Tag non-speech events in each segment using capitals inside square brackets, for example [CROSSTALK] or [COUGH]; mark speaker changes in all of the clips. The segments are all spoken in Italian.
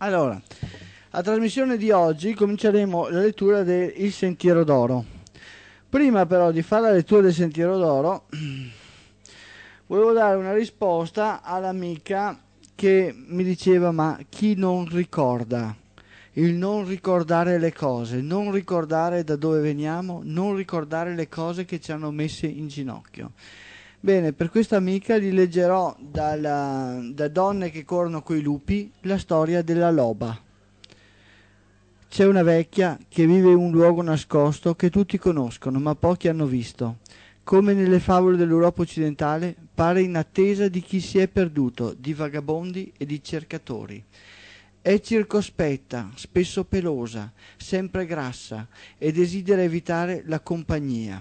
Speaker 1: Allora, a trasmissione di oggi cominceremo la lettura del Il Sentiero d'Oro. Prima però di fare la lettura del Sentiero d'Oro, [CLEARS THROAT] volevo dare una risposta all'amica che mi diceva ma chi non ricorda? Il non ricordare le cose, non ricordare da dove veniamo, non ricordare le cose che ci hanno messi in ginocchio. Bene, per questa amica rileggerò dalla, da Donne che corrono coi lupi la storia della loba. C'è una vecchia che vive in un luogo nascosto che tutti conoscono ma pochi hanno visto. Come nelle favole dell'Europa occidentale, pare in attesa di chi si è perduto, di vagabondi e di cercatori. È circospetta, spesso pelosa, sempre grassa e desidera evitare la compagnia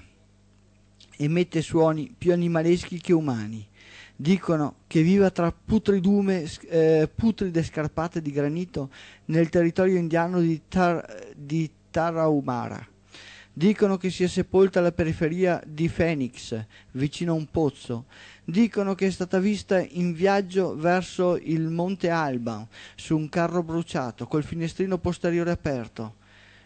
Speaker 1: emette suoni più animaleschi che umani. Dicono che viva tra putridume, eh, putride scarpate di granito nel territorio indiano di, Tar, di Tarahumara. Dicono che sia sepolta alla periferia di Phoenix, vicino a un pozzo. Dicono che è stata vista in viaggio verso il Monte Alban, su un carro bruciato, col finestrino posteriore aperto.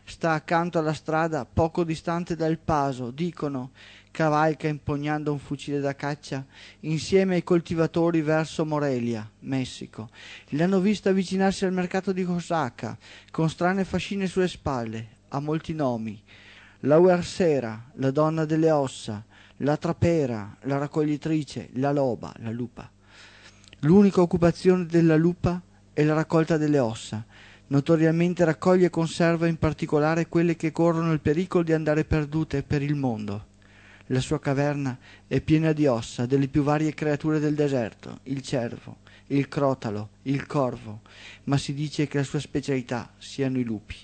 Speaker 1: Sta accanto alla strada, poco distante dal Paso, dicono cavalca impugnando un fucile da caccia insieme ai coltivatori verso Morelia, Messico. L'hanno vista avvicinarsi al mercato di Osaka con strane fascine sulle spalle, a molti nomi. La Uersera, la donna delle ossa, la trapera, la raccoglitrice, la loba, la lupa. L'unica occupazione della lupa è la raccolta delle ossa. Notoriamente raccoglie e conserva in particolare quelle che corrono il pericolo di andare perdute per il mondo. La sua caverna è piena di ossa delle più varie creature del deserto, il cervo, il crotalo, il corvo, ma si dice che la sua specialità siano i lupi.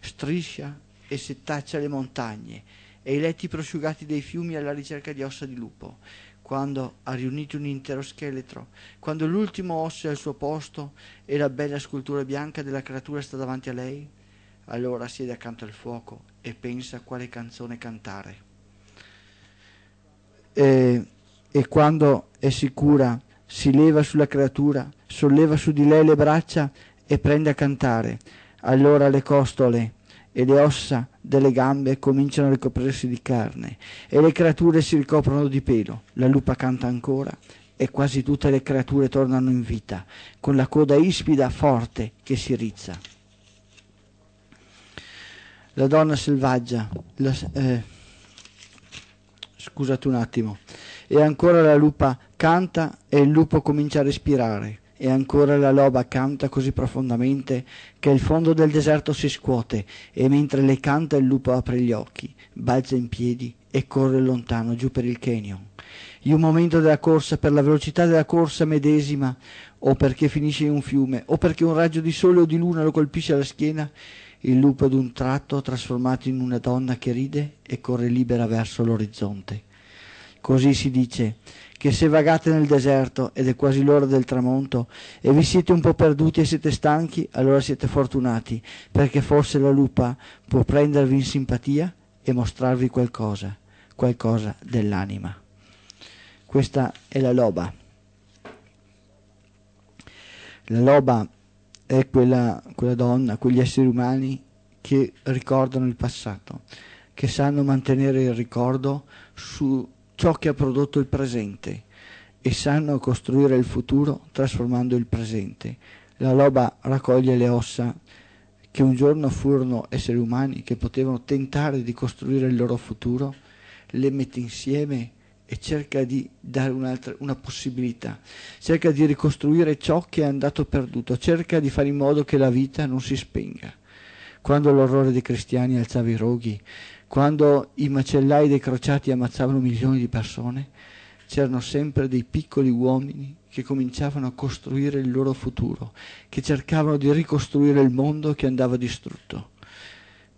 Speaker 1: Striscia e settaccia le montagne e i letti prosciugati dei fiumi alla ricerca di ossa di lupo. Quando ha riunito un intero scheletro, quando l'ultimo osso è al suo posto e la bella scultura bianca della creatura sta davanti a lei, allora siede accanto al fuoco e pensa quale canzone cantare e, e quando è sicura si leva sulla creatura, solleva su di lei le braccia e prende a cantare. Allora le costole e le ossa delle gambe cominciano a ricoprirsi di carne e le creature si ricoprono di pelo. La lupa canta ancora e quasi tutte le creature tornano in vita, con la coda ispida forte che si rizza. La donna selvaggia, la, eh, scusate un attimo. E ancora la lupa canta e il lupo comincia a respirare. E ancora la loba canta così profondamente che il fondo del deserto si scuote e mentre le canta il lupo apre gli occhi, balza in piedi e corre lontano giù per il canyon. In un momento della corsa, per la velocità della corsa medesima, o perché finisce in un fiume, o perché un raggio di sole o di luna lo colpisce alla schiena, il lupo ad un tratto trasformato in una donna che ride e corre libera verso l'orizzonte. Così si dice che se vagate nel deserto ed è quasi l'ora del tramonto e vi siete un po' perduti e siete stanchi, allora siete fortunati, perché forse la lupa può prendervi in simpatia e mostrarvi qualcosa, qualcosa dell'anima. Questa è la loba. La loba è quella, quella donna, quegli esseri umani che ricordano il passato, che sanno mantenere il ricordo su ciò che ha prodotto il presente e sanno costruire il futuro trasformando il presente. La loba raccoglie le ossa che un giorno furono esseri umani che potevano tentare di costruire il loro futuro, le mette insieme e cerca di dare una possibilità, cerca di ricostruire ciò che è andato perduto, cerca di fare in modo che la vita non si spenga. Quando l'orrore dei cristiani alzava i roghi, quando i macellai dei crociati ammazzavano milioni di persone, c'erano sempre dei piccoli uomini che cominciavano a costruire il loro futuro, che cercavano di ricostruire il mondo che andava distrutto.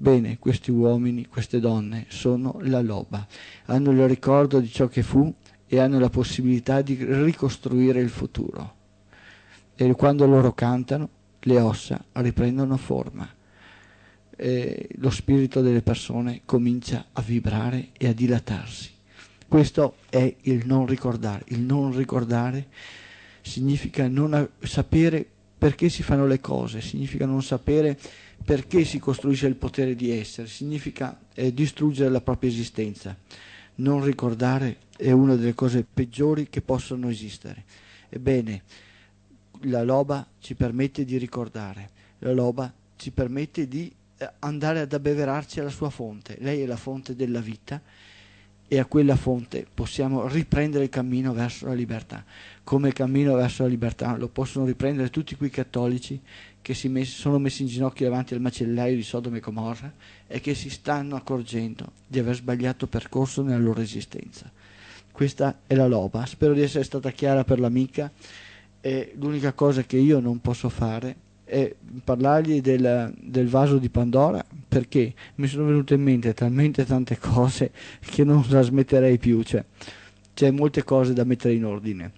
Speaker 1: Bene, questi uomini, queste donne sono la loba, hanno il ricordo di ciò che fu e hanno la possibilità di ricostruire il futuro. E quando loro cantano, le ossa riprendono forma. E lo spirito delle persone comincia a vibrare e a dilatarsi. Questo è il non ricordare. Il non ricordare significa non sapere perché si fanno le cose, significa non sapere perché si costruisce il potere di essere, significa eh, distruggere la propria esistenza. Non ricordare è una delle cose peggiori che possono esistere. Ebbene, la loba ci permette di ricordare, la loba ci permette di eh, andare ad abbeverarci alla sua fonte. Lei è la fonte della vita e a quella fonte possiamo riprendere il cammino verso la libertà. Come cammino verso la libertà lo possono riprendere tutti quei cattolici che si mes sono messi in ginocchio davanti al macellaio di Sodoma e Gomorra e che si stanno accorgendo di aver sbagliato percorso nella loro esistenza. Questa è la loba, spero di essere stata chiara per l'amica e l'unica cosa che io non posso fare è parlargli del, del, vaso di Pandora perché mi sono venute in mente talmente tante cose che non la smetterei più, cioè c'è molte cose da mettere in ordine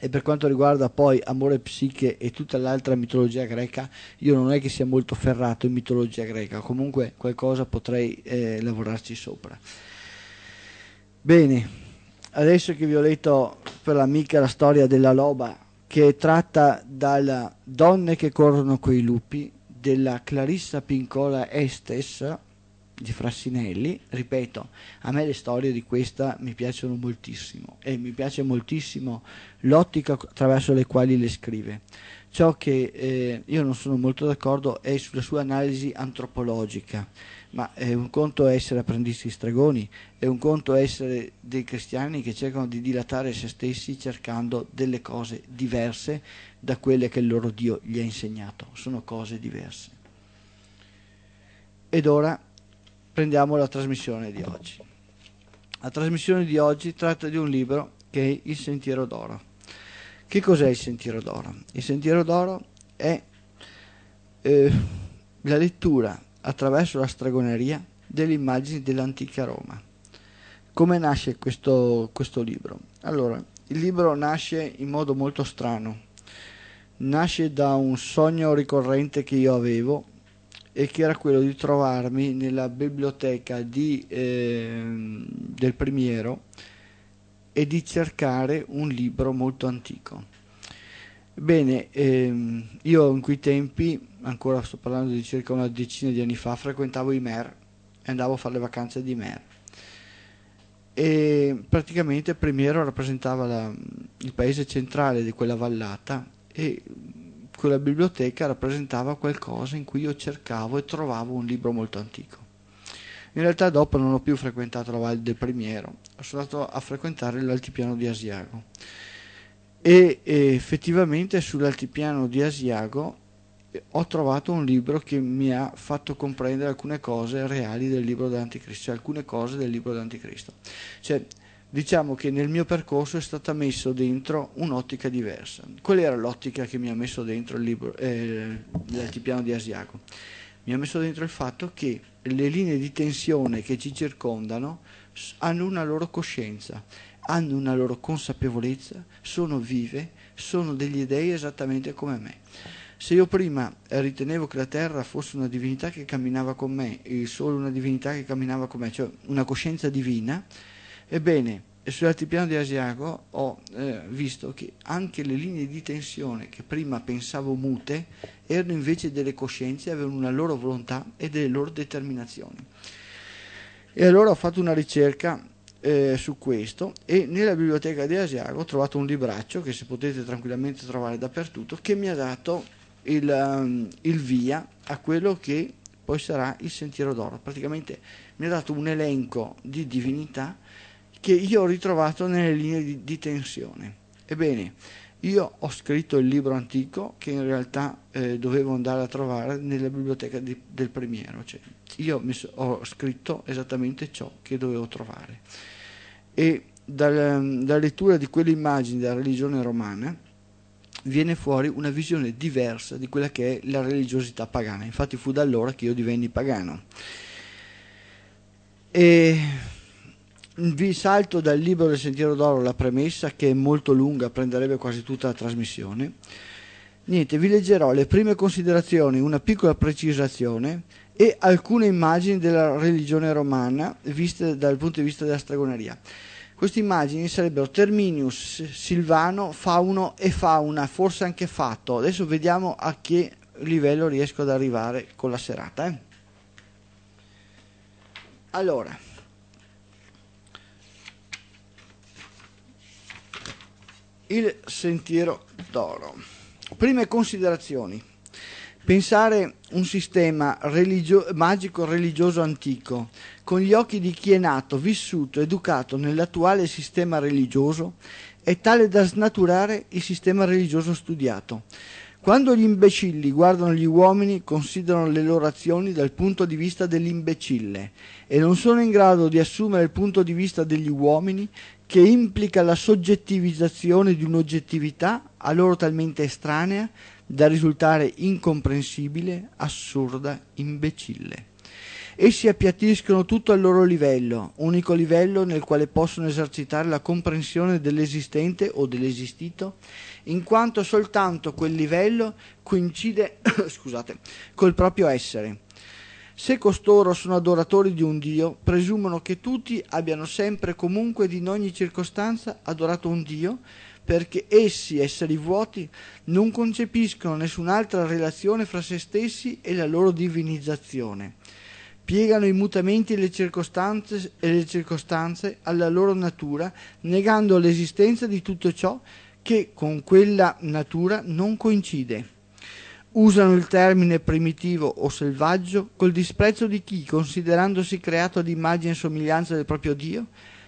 Speaker 1: e per quanto riguarda poi Amore Psiche e tutta l'altra mitologia greca, io non è che sia molto ferrato in mitologia greca, comunque qualcosa potrei eh, lavorarci sopra. Bene, adesso che vi ho letto per l'amica la storia della loba, che è tratta dalla Donne che corrono coi lupi, della Clarissa Pincola Estes, di Frassinelli, ripeto, a me le storie di questa mi piacciono moltissimo e mi piace moltissimo l'ottica attraverso le quali le scrive. Ciò che eh, io non sono molto d'accordo è sulla sua analisi antropologica, ma è un conto essere apprendisti stregoni, è un conto essere dei cristiani che cercano di dilatare se stessi cercando delle cose diverse da quelle che il loro Dio gli ha insegnato, sono cose diverse. Ed ora prendiamo la trasmissione di oggi. La trasmissione di oggi tratta di un libro che è Il Sentiero d'Oro. Che cos'è il Sentiero d'Oro? Il Sentiero d'Oro è eh, la lettura attraverso la stregoneria delle immagini dell'antica Roma. Come nasce questo, questo libro? Allora, il libro nasce in modo molto strano. Nasce da un sogno ricorrente che io avevo e che era quello di trovarmi nella biblioteca di, eh, del Primiero e di cercare un libro molto antico. Bene, ehm, io in quei tempi, ancora sto parlando di circa una decina di anni fa, frequentavo i MER e andavo a fare le vacanze di MER. E praticamente Primiero rappresentava la, il paese centrale di quella vallata e quella biblioteca rappresentava qualcosa in cui io cercavo e trovavo un libro molto antico. In realtà dopo non ho più frequentato la Valle del Primiero, sono andato a frequentare l'altipiano di Asiago e effettivamente sull'altipiano di Asiago eh, ho trovato un libro che mi ha fatto comprendere alcune cose reali del libro d'Anticristo, cioè alcune cose del libro d'Anticristo. Cioè, diciamo che nel mio percorso è stata messa dentro un'ottica diversa. Qual era l'ottica che mi ha messo dentro il libro, eh, l'altipiano di Asiago. Mi ha messo dentro il fatto che le linee di tensione che ci circondano hanno una loro coscienza, hanno una loro consapevolezza, sono vive, sono degli dei esattamente come me. Se io prima ritenevo che la terra fosse una divinità che camminava con me, il sole una divinità che camminava con me, cioè una coscienza divina, Ebbene, sull'altipiano di Asiago ho eh, visto che anche le linee di tensione che prima pensavo mute erano invece delle coscienze, avevano una loro volontà e delle loro determinazioni. E allora ho fatto una ricerca eh, su questo e nella biblioteca di Asiago ho trovato un libraccio che se potete tranquillamente trovare dappertutto che mi ha dato il, um, il via a quello che poi sarà il sentiero d'oro. Praticamente mi ha dato un elenco di divinità che io ho ritrovato nelle linee di, di tensione. Ebbene, io ho scritto il libro antico che in realtà eh, dovevo andare a trovare nella biblioteca di, del Premiero, cioè io so, ho scritto esattamente ciò che dovevo trovare. E dal, dalla lettura di quelle immagini della religione romana viene fuori una visione diversa di quella che è la religiosità pagana. Infatti fu da allora che io divenni pagano. E vi salto dal libro del Sentiero d'Oro la premessa che è molto lunga, prenderebbe quasi tutta la trasmissione. Niente, vi leggerò le prime considerazioni, una piccola precisazione e alcune immagini della religione romana viste dal punto di vista della stregoneria. Queste immagini sarebbero Terminius, Silvano, Fauno e Fauna, forse anche Fatto. Adesso vediamo a che livello riesco ad arrivare con la serata. Eh? Allora, il sentiero d'oro. Prime considerazioni. Pensare un sistema religio- magico religioso antico con gli occhi di chi è nato, vissuto, educato nell'attuale sistema religioso è tale da snaturare il sistema religioso studiato. Quando gli imbecilli guardano gli uomini, considerano le loro azioni dal punto di vista dell'imbecille e non sono in grado di assumere il punto di vista degli uomini che implica la soggettivizzazione di un'oggettività a loro talmente estranea da risultare incomprensibile, assurda, imbecille. Essi appiattiscono tutto al loro livello, unico livello nel quale possono esercitare la comprensione dell'esistente o dell'esistito, in quanto soltanto quel livello coincide [COUGHS] scusate, col proprio essere se costoro sono adoratori di un Dio, presumono che tutti abbiano sempre comunque ed in ogni circostanza adorato un Dio, perché essi, esseri vuoti, non concepiscono nessun'altra relazione fra se stessi e la loro divinizzazione. Piegano i mutamenti e le circostanze, e le circostanze alla loro natura, negando l'esistenza di tutto ciò che con quella natura non coincide usano il termine primitivo o selvaggio col disprezzo di chi, considerandosi creato ad immagine e somiglianza del proprio Dio,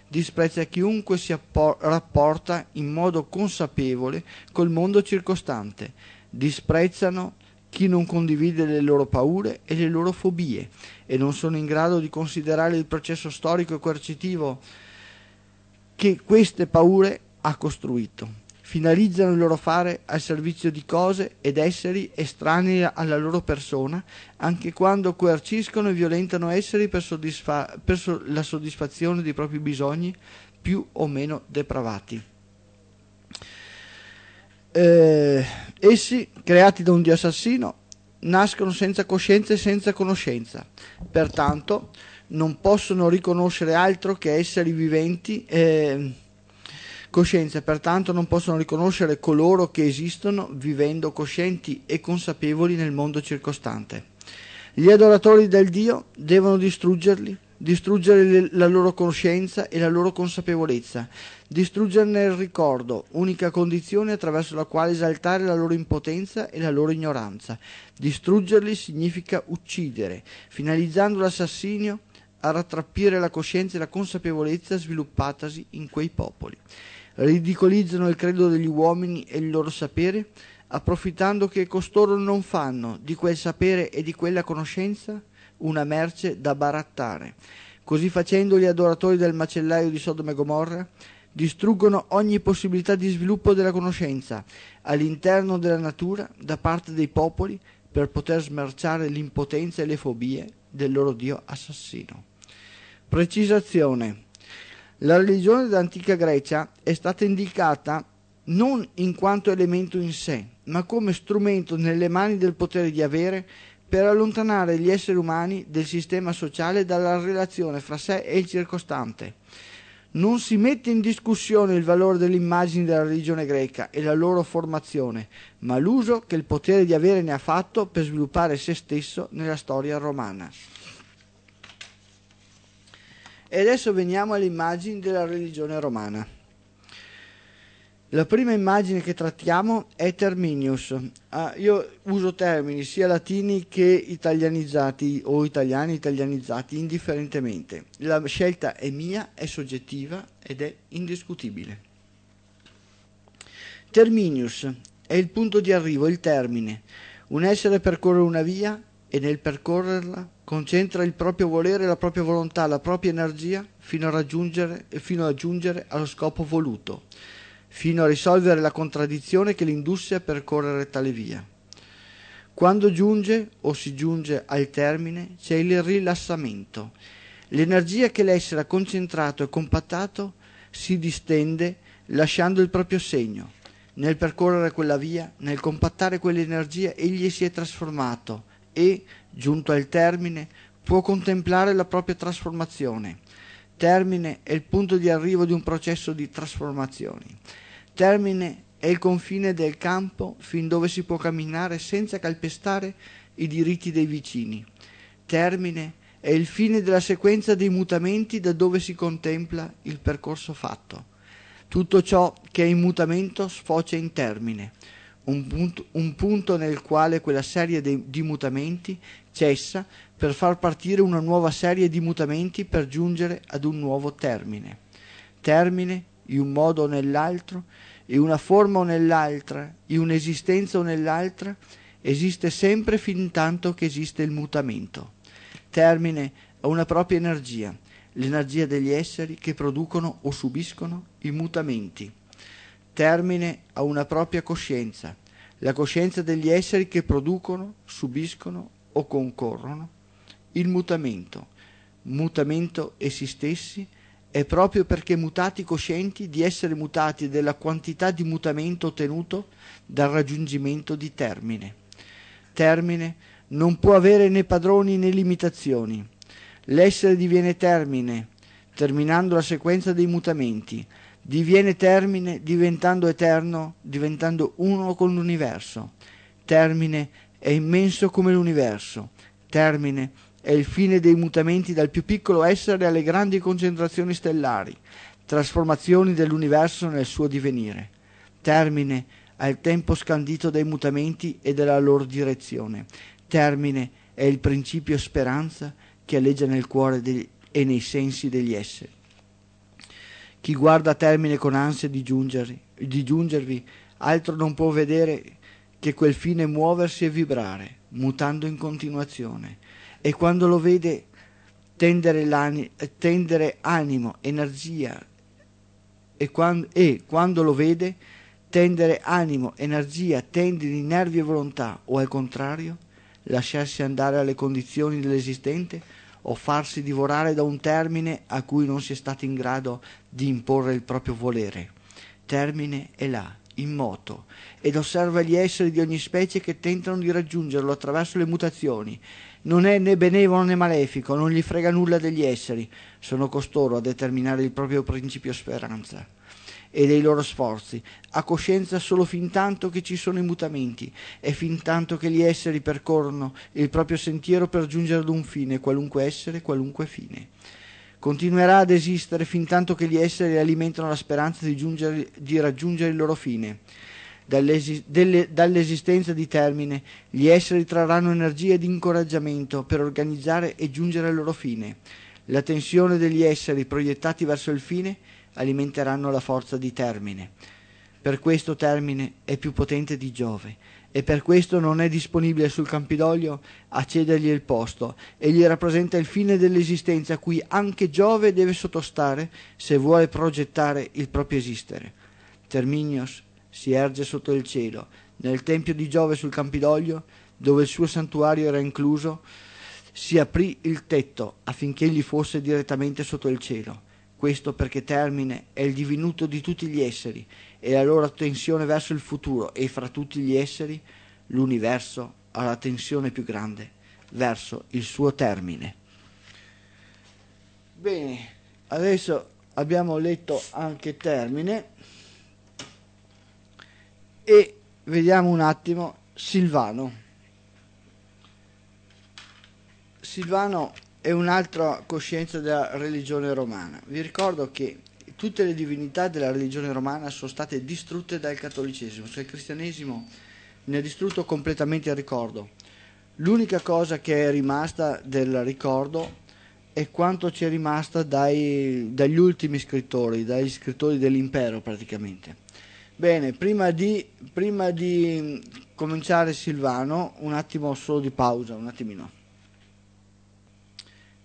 Speaker 1: disprezza chiunque si rapporta in modo consapevole col mondo circostante, disprezzano chi non condivide le loro paure e le loro fobie e non sono in grado di considerare il processo storico e coercitivo che queste paure ha costruito finalizzano il loro fare al servizio di cose ed esseri estranei alla loro persona, anche quando coerciscono e violentano esseri per, soddisfa- per so- la soddisfazione dei propri bisogni più o meno depravati. Eh, essi, creati da un Dio assassino, nascono senza coscienza e senza conoscenza, pertanto non possono riconoscere altro che esseri viventi. Eh, coscienza, pertanto non possono riconoscere coloro che esistono vivendo coscienti e consapevoli nel mondo circostante. Gli adoratori del Dio devono distruggerli, distruggere la loro coscienza e la loro consapevolezza, distruggerne il ricordo, unica condizione attraverso la quale esaltare la loro impotenza e la loro ignoranza. Distruggerli significa uccidere, finalizzando l'assassinio a rattrappire la coscienza e la consapevolezza sviluppatasi in quei popoli ridicolizzano il credo degli uomini e il loro sapere, approfittando che costoro non fanno di quel sapere e di quella conoscenza una merce da barattare. Così facendo gli adoratori del macellaio di Sodoma e Gomorra distruggono ogni possibilità di sviluppo della conoscenza all'interno della natura da parte dei popoli per poter smerciare l'impotenza e le fobie del loro Dio assassino. Precisazione. La religione dell'antica Grecia è stata indicata non in quanto elemento in sé, ma come strumento nelle mani del potere di avere per allontanare gli esseri umani del sistema sociale dalla relazione fra sé e il circostante. Non si mette in discussione il valore delle immagini della religione greca e la loro formazione, ma l'uso che il potere di avere ne ha fatto per sviluppare se stesso nella storia romana. E adesso veniamo alle immagini della religione romana. La prima immagine che trattiamo è Terminius. Ah, io uso termini sia latini che italianizzati o italiani italianizzati indifferentemente. La scelta è mia, è soggettiva ed è indiscutibile. Terminius è il punto di arrivo, il termine. Un essere percorre una via e nel percorrerla concentra il proprio volere, la propria volontà, la propria energia fino a raggiungere e fino a giungere allo scopo voluto, fino a risolvere la contraddizione che l'indusse a percorrere tale via. Quando giunge o si giunge al termine c'è il rilassamento. L'energia che l'essere ha concentrato e compattato si distende lasciando il proprio segno. Nel percorrere quella via, nel compattare quell'energia, egli si è trasformato e giunto al termine, può contemplare la propria trasformazione. Termine è il punto di arrivo di un processo di trasformazioni. Termine è il confine del campo fin dove si può camminare senza calpestare i diritti dei vicini. Termine è il fine della sequenza dei mutamenti da dove si contempla il percorso fatto. Tutto ciò che è in mutamento sfocia in termine, un punto, un punto nel quale quella serie de, di mutamenti cessa per far partire una nuova serie di mutamenti per giungere ad un nuovo termine. Termine, in un modo o nell'altro, in una forma o nell'altra, in un'esistenza o nell'altra, esiste sempre fin tanto che esiste il mutamento. Termine ha una propria energia, l'energia degli esseri che producono o subiscono i mutamenti. Termine ha una propria coscienza, la coscienza degli esseri che producono, subiscono o concorrono, il mutamento, mutamento essi stessi, è proprio perché mutati coscienti di essere mutati della quantità di mutamento ottenuto dal raggiungimento di termine. Termine non può avere né padroni né limitazioni. L'essere diviene termine, terminando la sequenza dei mutamenti, diviene termine diventando eterno, diventando uno con l'universo. Termine è immenso come l'universo. Termine è il fine dei mutamenti dal più piccolo essere alle grandi concentrazioni stellari, trasformazioni dell'universo nel suo divenire. Termine il tempo scandito dei mutamenti e della loro direzione. Termine è il principio speranza che alleggia nel cuore degli, e nei sensi degli esseri. Chi guarda a termine con ansia di, giungervi, di giungervi altro non può vedere che quel fine muoversi e vibrare, mutando in continuazione, e quando lo vede tendere, tendere animo, energia, e quando, e quando lo vede tendere animo, energia, tendini, nervi e volontà, o al contrario, lasciarsi andare alle condizioni dell'esistente o farsi divorare da un termine a cui non si è stato in grado di imporre il proprio volere. Termine è là, in moto ed osserva gli esseri di ogni specie che tentano di raggiungerlo attraverso le mutazioni. Non è né benevolo né malefico, non gli frega nulla degli esseri, sono costoro a determinare il proprio principio speranza e dei loro sforzi, ha coscienza solo fin tanto che ci sono i mutamenti e fin tanto che gli esseri percorrono il proprio sentiero per giungere ad un fine, qualunque essere, qualunque fine continuerà ad esistere fin tanto che gli esseri alimentano la speranza di, giungere, di raggiungere il loro fine. dall'esistenza di Termine, gli esseri trarranno energia ed incoraggiamento per organizzare e giungere al loro fine. La tensione degli esseri proiettati verso il fine alimenteranno la forza di Termine. Per questo Termine è più potente di Giove, e per questo non è disponibile sul Campidoglio a cedergli il posto. e gli rappresenta il fine dell'esistenza a cui anche Giove deve sottostare se vuole progettare il proprio esistere. Terminios si erge sotto il cielo, nel tempio di Giove sul Campidoglio, dove il suo santuario era incluso, si aprì il tetto affinché egli fosse direttamente sotto il cielo. Questo perché Termine è il divenuto di tutti gli esseri e la loro attenzione verso il futuro e fra tutti gli esseri l'universo ha la tensione più grande verso il suo termine. Bene, adesso abbiamo letto anche termine e vediamo un attimo Silvano. Silvano è un'altra coscienza della religione romana. Vi ricordo che tutte le divinità della religione romana sono state distrutte dal cattolicesimo, cioè il cristianesimo ne ha distrutto completamente il ricordo. L'unica cosa che è rimasta del ricordo è quanto ci è rimasto dai, dagli ultimi scrittori, dagli scrittori dell'impero praticamente. Bene, prima di, prima di cominciare Silvano, un attimo solo di pausa, un attimino.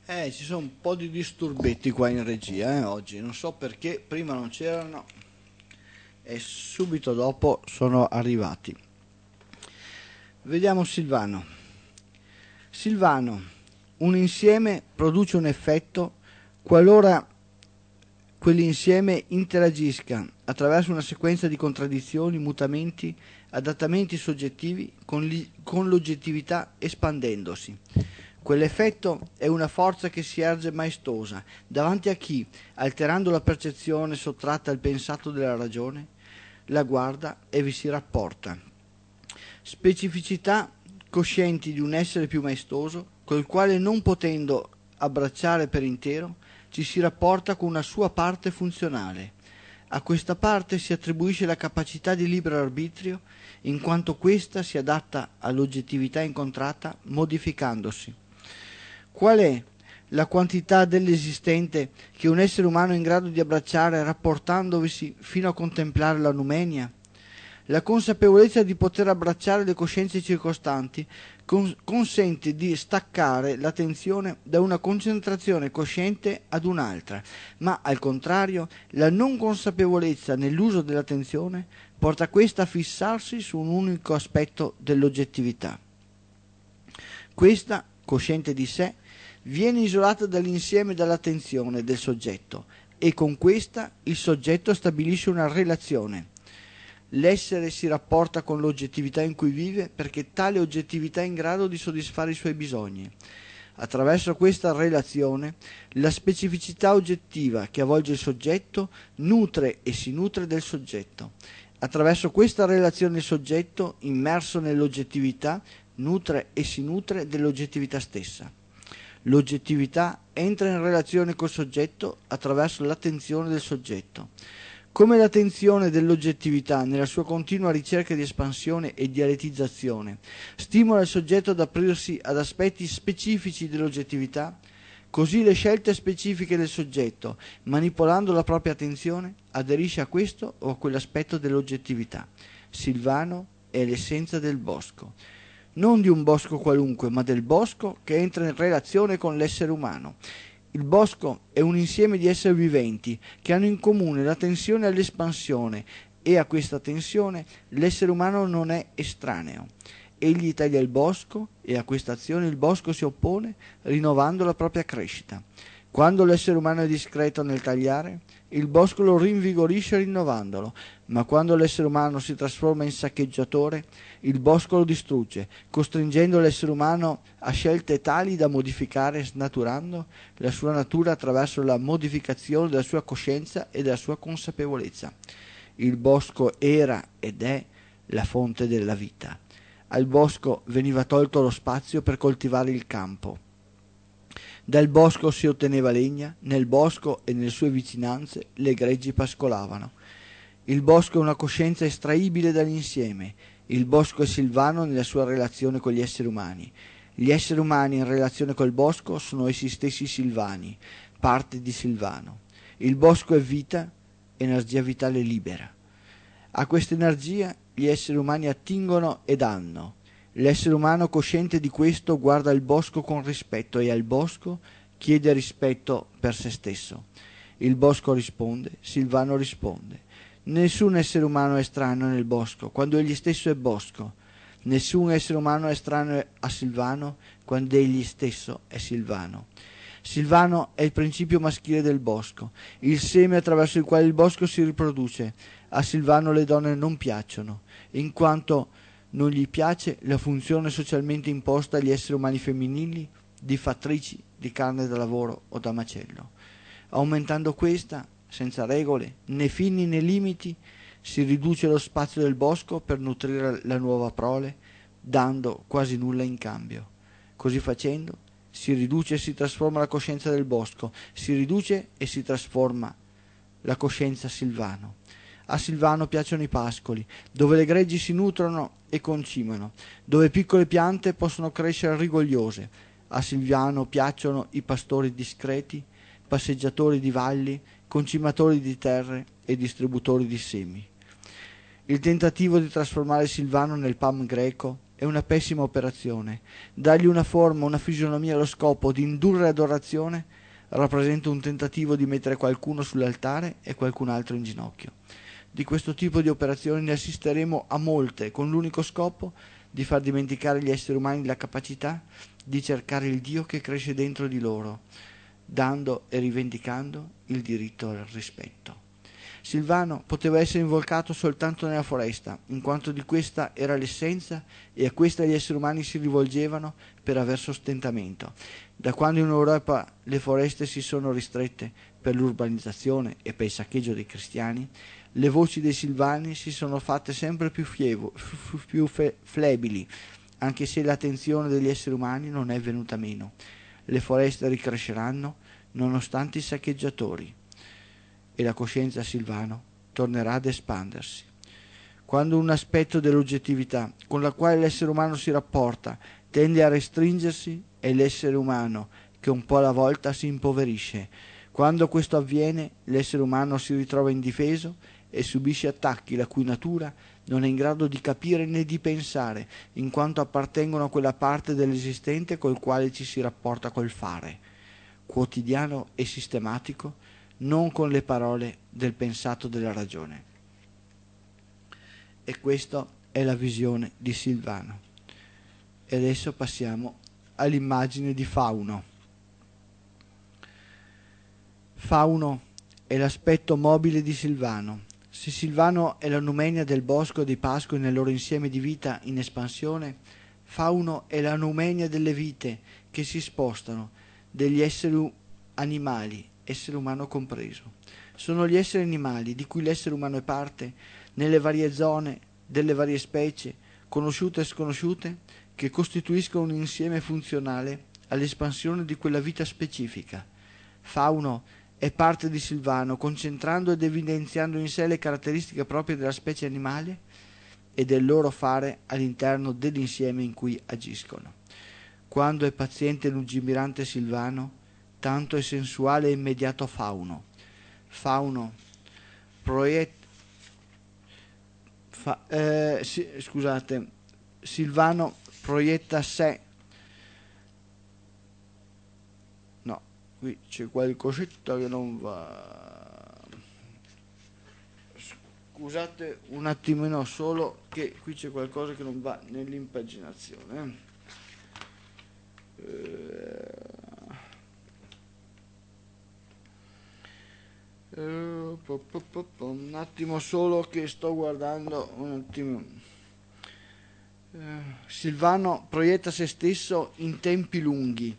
Speaker 1: Eh, ci sono un po' di disturbetti qua in regia eh, oggi, non so perché, prima non c'erano e subito dopo sono arrivati. Vediamo Silvano. Silvano, un insieme produce un effetto qualora quell'insieme interagisca attraverso una sequenza di contraddizioni, mutamenti, adattamenti soggettivi con l'oggettività espandendosi Quell'effetto è una forza che si erge maestosa davanti a chi, alterando la percezione sottratta al pensato della ragione, la guarda e vi si rapporta. Specificità coscienti di un essere più maestoso, col quale non potendo abbracciare per intero, ci si rapporta con una sua parte funzionale. A questa parte si attribuisce la capacità di libero arbitrio, in quanto questa si adatta all'oggettività incontrata modificandosi Qual è la quantità dell'esistente che un essere umano è in grado di abbracciare rapportandovisi fino a contemplare la Numenia? La consapevolezza di poter abbracciare le coscienze circostanti cons- consente di staccare l'attenzione da una concentrazione cosciente ad un'altra, ma al contrario la non consapevolezza nell'uso dell'attenzione porta questa a fissarsi su un unico aspetto dell'oggettività. Questa, cosciente di sé, viene isolata dall'insieme e dall'attenzione del soggetto e con questa il soggetto stabilisce una relazione. L'essere si rapporta con l'oggettività in cui vive perché tale oggettività è in grado di soddisfare i suoi bisogni. Attraverso questa relazione, la specificità oggettiva che avvolge il soggetto nutre e si nutre del soggetto. Attraverso questa relazione il soggetto, immerso nell'oggettività, nutre e si nutre dell'oggettività stessa. L'oggettività entra in relazione col soggetto attraverso l'attenzione del soggetto. Come l'attenzione dell'oggettività, nella sua continua ricerca di espansione e dialetizzazione, stimola il soggetto ad aprirsi ad aspetti specifici dell'oggettività, così le scelte specifiche del soggetto, manipolando la propria attenzione, aderisce a questo o a quell'aspetto dell'oggettività. Silvano è l'essenza del bosco non di un bosco qualunque, ma del bosco che entra in relazione con l'essere umano. Il bosco è un insieme di esseri viventi che hanno in comune la tensione all'espansione e a questa tensione l'essere umano non è estraneo. Egli taglia il bosco e a questa azione il bosco si oppone rinnovando la propria crescita. Quando l'essere umano è discreto nel tagliare, il bosco lo rinvigorisce rinnovandolo, ma quando l'essere umano si trasforma in saccheggiatore, il bosco lo distrugge, costringendo l'essere umano a scelte tali da modificare, snaturando la sua natura attraverso la modificazione della sua coscienza e della sua consapevolezza. Il bosco era ed è la fonte della vita. Al bosco veniva tolto lo spazio per coltivare il campo dal bosco si otteneva legna nel bosco e nelle sue vicinanze le greggi pascolavano il bosco è una coscienza estraibile dall'insieme il bosco è silvano nella sua relazione con gli esseri umani gli esseri umani in relazione col bosco sono essi stessi silvani parte di silvano il bosco è vita energia vitale libera a questa energia gli esseri umani attingono ed hanno L'essere umano cosciente di questo guarda il bosco con rispetto e al bosco chiede rispetto per se stesso. Il bosco risponde, Silvano risponde. Nessun essere umano è strano nel bosco, quando egli stesso è bosco. Nessun essere umano è strano a Silvano, quando egli stesso è Silvano. Silvano è il principio maschile del bosco, il seme attraverso il quale il bosco si riproduce. A Silvano le donne non piacciono, in quanto non gli piace la funzione socialmente imposta agli esseri umani femminili di fattrici di carne da lavoro o da macello. Aumentando questa, senza regole, né fini né limiti, si riduce lo spazio del bosco per nutrire la nuova prole, dando quasi nulla in cambio. Così facendo, si riduce e si trasforma la coscienza del bosco, si riduce e si trasforma la coscienza silvano a Silvano piacciono i pascoli, dove le greggi si nutrono e concimano, dove piccole piante possono crescere rigogliose. A Silviano piacciono i pastori discreti, passeggiatori di valli, concimatori di terre e distributori di semi. Il tentativo di trasformare Silvano nel PAM greco è una pessima operazione. Dargli una forma, una fisionomia allo scopo di indurre adorazione rappresenta un tentativo di mettere qualcuno sull'altare e qualcun altro in ginocchio. Di questo tipo di operazioni ne assisteremo a molte, con l'unico scopo di far dimenticare agli esseri umani la capacità di cercare il Dio che cresce dentro di loro, dando e rivendicando il diritto al rispetto. Silvano poteva essere involcato soltanto nella foresta, in quanto di questa era l'essenza e a questa gli esseri umani si rivolgevano per aver sostentamento. Da quando in Europa le foreste si sono ristrette per l'urbanizzazione e per il saccheggio dei cristiani, le voci dei Silvani si sono fatte sempre più, fievo, f- più fe- flebili, anche se l'attenzione degli esseri umani non è venuta meno. Le foreste ricresceranno nonostante i saccheggiatori e la coscienza Silvano tornerà ad espandersi. Quando un aspetto dell'oggettività con la quale l'essere umano si rapporta tende a restringersi, è l'essere umano che un po' alla volta si impoverisce. Quando questo avviene, l'essere umano si ritrova indifeso e subisce attacchi la cui natura non è in grado di capire né di pensare, in quanto appartengono a quella parte dell'esistente col quale ci si rapporta col fare, quotidiano e sistematico, non con le parole del pensato della ragione. E questa è la visione di Silvano. E adesso passiamo all'immagine di Fauno. Fauno è l'aspetto mobile di Silvano, se Silvano è la Numenia del Bosco e dei Pascoli nel loro insieme di vita in espansione, Fauno è la Numenia delle vite che si spostano, degli esseri animali, essere umano compreso. Sono gli esseri animali di cui l'essere umano è parte, nelle varie zone, delle varie specie, conosciute e sconosciute, che costituiscono un insieme funzionale all'espansione di quella vita specifica. Fauno è è parte di Silvano, concentrando ed evidenziando in sé le caratteristiche proprie della specie animale e del loro fare all'interno dell'insieme in cui agiscono. Quando è paziente e lungimirante Silvano, tanto è sensuale e immediato Fauno. Fauno proietta Fa, eh, si, scusate, Silvano proietta sé qui c'è qualcosetta che non va scusate un attimino solo che qui c'è qualcosa che non va nell'impaginazione eh. Eh, un attimo solo che sto guardando un attimo eh, Silvano proietta se stesso in tempi lunghi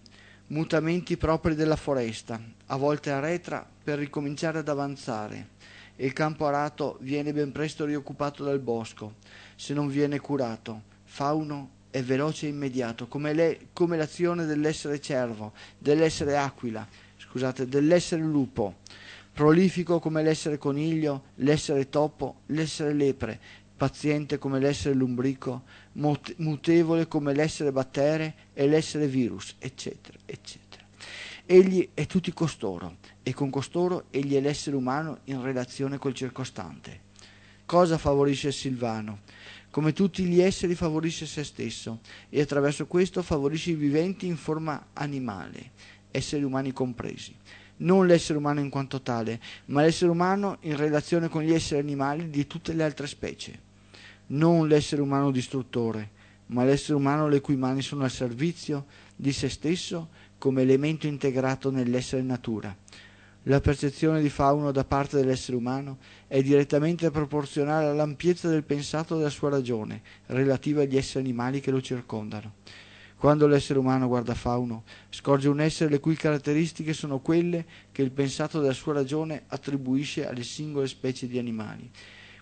Speaker 1: mutamenti propri della foresta, a volte arretra per ricominciare ad avanzare, e il campo arato viene ben presto rioccupato dal bosco, se non viene curato. Fauno è veloce e immediato, come, le, come l'azione dell'essere cervo, dell'essere aquila, scusate, dell'essere lupo, prolifico come l'essere coniglio, l'essere topo, l'essere lepre, paziente come l'essere lumbrico, mutevole come l'essere battere e l'essere virus, eccetera, eccetera. Egli è tutti costoro e con costoro egli è l'essere umano in relazione col circostante. Cosa favorisce Silvano? Come tutti gli esseri favorisce se stesso e attraverso questo favorisce i viventi in forma animale, esseri umani compresi non l'essere umano in quanto tale, ma l'essere umano in relazione con gli esseri animali di tutte le altre specie non l'essere umano distruttore, ma l'essere umano le cui mani sono al servizio di se stesso come elemento integrato nell'essere natura. La percezione di Fauno da parte dell'essere umano è direttamente proporzionale all'ampiezza del pensato della sua ragione relativa agli esseri animali che lo circondano. Quando l'essere umano guarda Fauno, scorge un essere le cui caratteristiche sono quelle che il pensato della sua ragione attribuisce alle singole specie di animali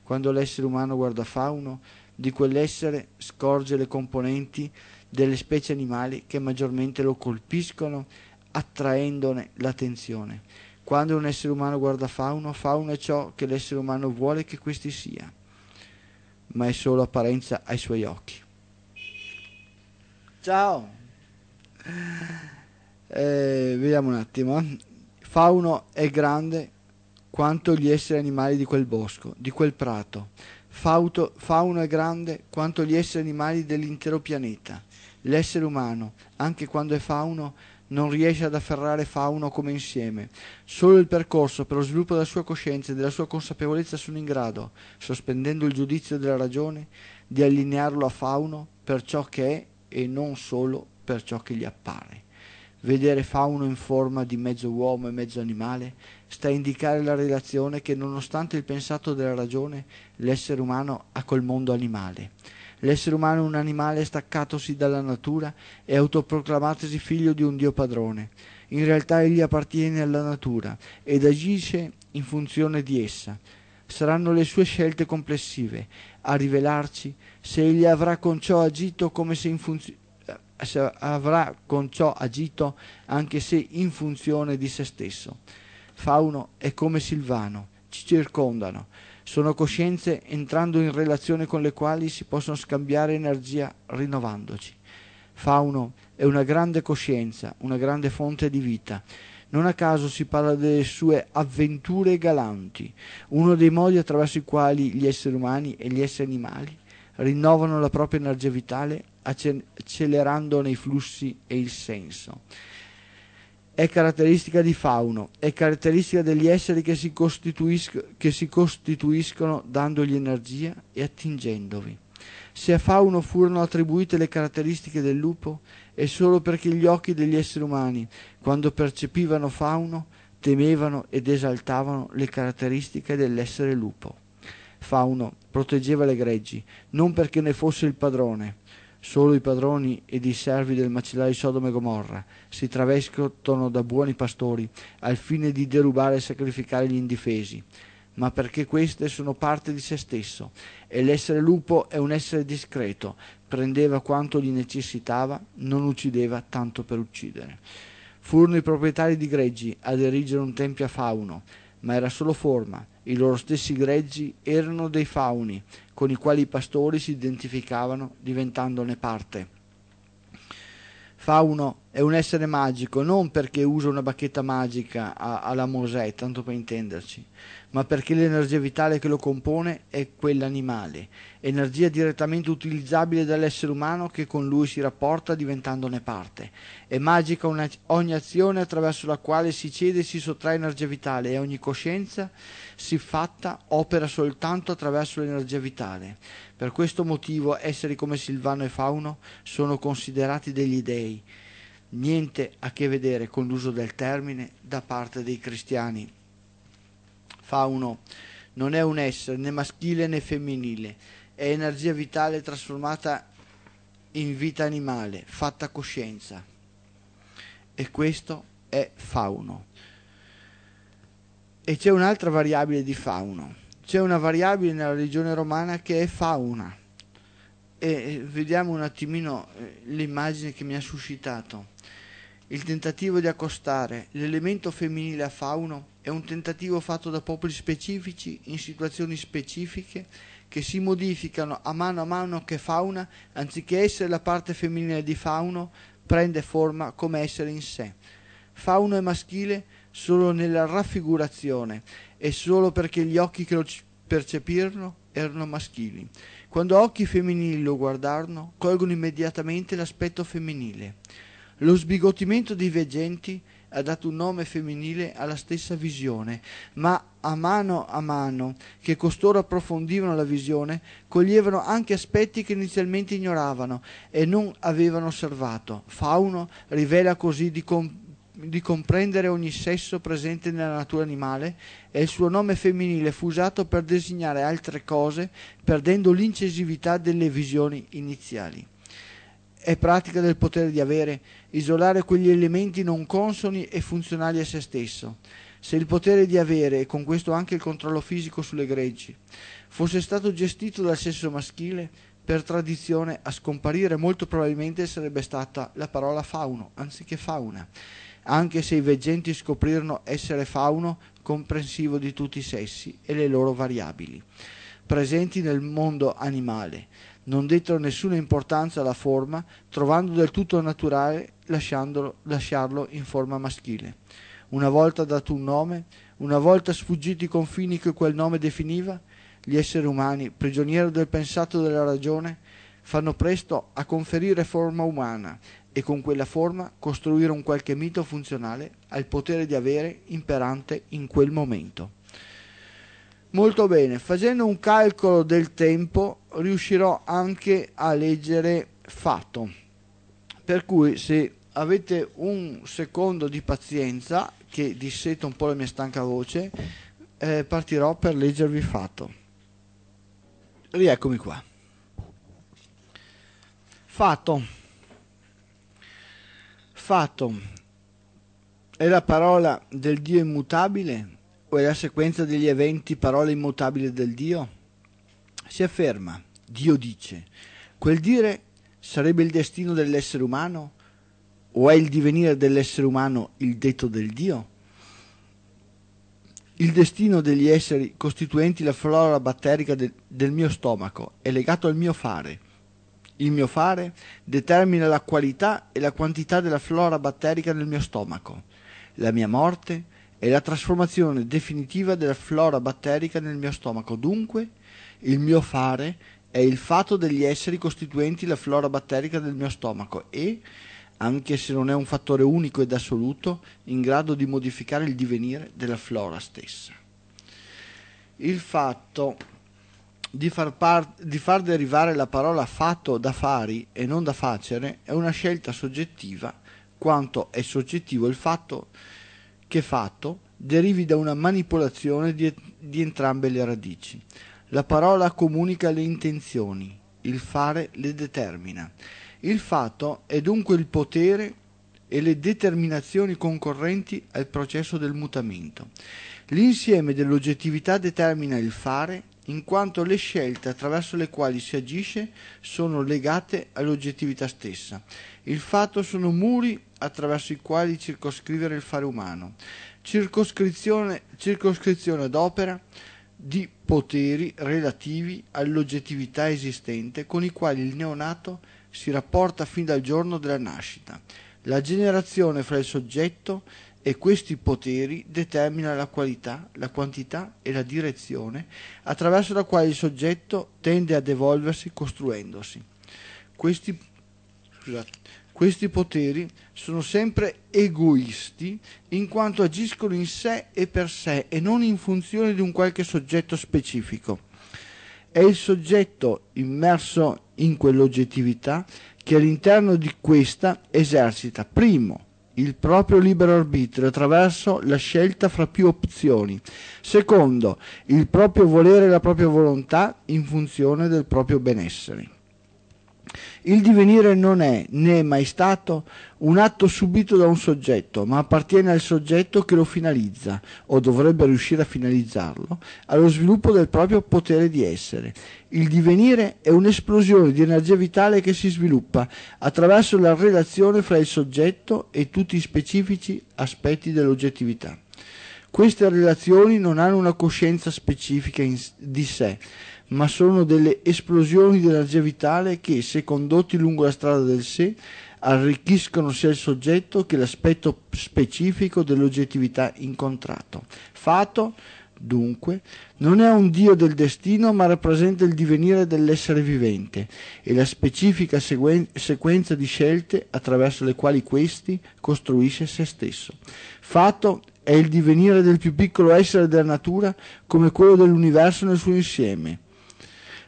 Speaker 1: quando l'essere umano guarda fauno, di quell'essere scorge le componenti delle specie animali che maggiormente lo colpiscono, attraendone l'attenzione. Quando un essere umano guarda fauno, fauno è ciò che l'essere umano vuole che questi sia, ma è solo apparenza ai suoi occhi. Ciao! Eh, vediamo un attimo. Eh. Fauno è grande quanto gli esseri animali di quel bosco, di quel prato. Fauto, fauna grande quanto gli esseri animali dell'intero pianeta. L'essere umano, anche quando è fauno, non riesce ad afferrare fauno come insieme. Solo il percorso per lo sviluppo della sua coscienza e della sua consapevolezza sono in grado, sospendendo il giudizio della ragione, di allinearlo a fauno per ciò che è e non solo per ciò che gli appare. Vedere fauno in forma di mezzo uomo e mezzo animale sta a indicare la relazione che nonostante il pensato della ragione l'essere umano ha col mondo animale. L'essere umano è un animale staccatosi dalla natura e autoproclamatosi figlio di un Dio padrone. In realtà egli appartiene alla natura ed agisce in funzione di essa. Saranno le sue scelte complessive a rivelarci se egli avrà con ciò agito come se in funzione avrà con ciò agito anche se in funzione di se stesso. Fauno e come Silvano ci circondano, sono coscienze entrando in relazione con le quali si possono scambiare energia rinnovandoci. Fauno è una grande coscienza, una grande fonte di vita. Non a caso si parla delle sue avventure galanti, uno dei modi attraverso i quali gli esseri umani e gli esseri animali rinnovano la propria energia vitale accelerandone i flussi e il senso è caratteristica di Fauno, è caratteristica degli esseri che si, che si, costituiscono dandogli energia e attingendovi. Se a Fauno furono attribuite le caratteristiche del lupo, è solo perché gli occhi degli esseri umani, quando percepivano Fauno, temevano ed esaltavano le caratteristiche dell'essere lupo. Fauno proteggeva le greggi, non perché ne fosse il padrone, Solo i padroni ed i servi del macellaio di Sodoma e Gomorra si travescono da buoni pastori al fine di derubare e sacrificare gli indifesi, ma perché queste sono parte di se stesso e l'essere lupo è un essere discreto, prendeva quanto gli necessitava, non uccideva tanto per uccidere. Furono i proprietari di greggi ad erigere un tempio a fauno, ma era solo forma, i loro stessi greggi erano dei fauni, con i quali i pastori si identificavano diventandone parte. Fauno è un essere magico non perché usa una bacchetta magica alla Mosè, tanto per intenderci, ma perché l'energia vitale che lo compone è quell'animale, energia direttamente utilizzabile dall'essere umano che con lui si rapporta diventandone parte. È magica ogni azione attraverso la quale si cede e si sottrae energia vitale e ogni coscienza siffatta opera soltanto attraverso l'energia vitale. Per questo motivo esseri come Silvano e Fauno sono considerati degli dei. Niente a che vedere con l'uso del termine da parte dei cristiani. Fauno non è un essere né maschile né femminile, è energia vitale trasformata in vita animale, fatta coscienza. E questo è Fauno. E c'è un'altra variabile di fauno, c'è una variabile nella regione romana che è fauna. E eh, vediamo un attimino eh, l'immagine che mi ha suscitato. Il tentativo di accostare l'elemento femminile a fauno è un tentativo fatto da popoli specifici in situazioni specifiche che si modificano a mano a mano che fauna, anziché essere la parte femminile di fauno, prende forma come essere in sé. Fauno è maschile solo nella raffigurazione e solo perché gli occhi che lo percepirono erano maschili. Quando occhi femminili lo guardarono, colgono immediatamente l'aspetto femminile. Lo sbigottimento dei veggenti ha dato un nome femminile alla stessa visione, ma a mano a mano che costoro approfondivano la visione, coglievano anche aspetti che inizialmente ignoravano e non avevano osservato. Fauno rivela così di, com- di comprendere ogni sesso presente nella natura animale e il suo nome femminile fu usato per designare altre cose perdendo l'incisività delle visioni iniziali. È pratica del potere di avere, isolare quegli elementi non consoni e funzionali a se stesso. Se il potere di avere, e con questo anche il controllo fisico sulle greggi, fosse stato gestito dal sesso maschile, per tradizione a scomparire molto probabilmente sarebbe stata la parola fauno anziché fauna anche se i veggenti scoprirono essere fauno comprensivo di tutti i sessi e le loro variabili, presenti nel mondo animale. Non dettero nessuna importanza alla forma, trovando del tutto naturale lasciarlo in forma maschile. Una volta dato un nome, una volta sfuggiti i confini che quel nome definiva, gli esseri umani, prigionieri del pensato della ragione, fanno presto a conferire forma umana e con quella forma costruire un qualche mito funzionale al potere di avere imperante in quel momento. Molto bene, facendo un calcolo del tempo riuscirò anche a leggere fatto. Per cui se avete un secondo di pazienza che disseto un po' la mia stanca voce, eh, partirò per leggervi fatto. Rieccomi qua. Fatto fatto è la parola del Dio immutabile o è la sequenza degli eventi parola immutabile del Dio? Si afferma, Dio dice, quel dire sarebbe il destino dell'essere umano o è il divenire dell'essere umano il detto del Dio? Il destino degli esseri costituenti la flora batterica del, del mio stomaco è legato al mio fare il mio fare determina la qualità e la quantità della flora batterica nel mio stomaco. La mia morte è la trasformazione definitiva della flora batterica nel mio stomaco. Dunque, il mio fare è il fatto degli esseri costituenti la flora batterica del mio stomaco e, anche se non è un fattore unico ed assoluto, in grado di modificare il divenire della flora stessa. Il fatto di far, par- di far derivare la parola fatto da fari e non da facere è una scelta soggettiva, quanto è soggettivo il fatto che fatto derivi da una manipolazione di, di entrambe le radici. La parola comunica le intenzioni, il fare le determina. Il fatto è dunque il potere e le determinazioni concorrenti al processo del mutamento. L'insieme dell'oggettività determina il fare in quanto le scelte attraverso le quali si agisce sono legate all'oggettività stessa. Il fatto sono muri attraverso i quali circoscrivere il fare umano. Circoscrizione, circoscrizione opera di poteri relativi all'oggettività esistente con i quali il neonato si rapporta fin dal giorno della nascita. La generazione fra il soggetto e questi poteri determinano la qualità, la quantità e la direzione attraverso la quale il soggetto tende ad evolversi costruendosi. Questi, scusate, questi poteri sono sempre egoisti in quanto agiscono in sé e per sé e non in funzione di un qualche soggetto specifico. È il soggetto immerso in quell'oggettività che all'interno di questa esercita, primo, il proprio libero arbitrio attraverso la scelta fra più opzioni. Secondo, il proprio volere e la propria volontà in funzione del proprio benessere. Il divenire non è, né è mai stato, un atto subito da un soggetto, ma appartiene al soggetto che lo finalizza, o dovrebbe riuscire a finalizzarlo, allo sviluppo del proprio potere di essere. Il divenire è un'esplosione di energia vitale che si sviluppa attraverso la relazione fra il soggetto e tutti i specifici aspetti dell'oggettività. Queste relazioni non hanno una coscienza specifica in, di sé, ma sono delle esplosioni di energia vitale che, se condotti lungo la strada del sé, arricchiscono sia il soggetto che l'aspetto specifico dell'oggettività incontrato. Fato, dunque, non è un Dio del destino, ma rappresenta il divenire dell'essere vivente e la specifica seguen- sequenza di scelte attraverso le quali questi costruisce se stesso. Fato è il divenire del più piccolo essere della natura come quello dell'universo nel suo insieme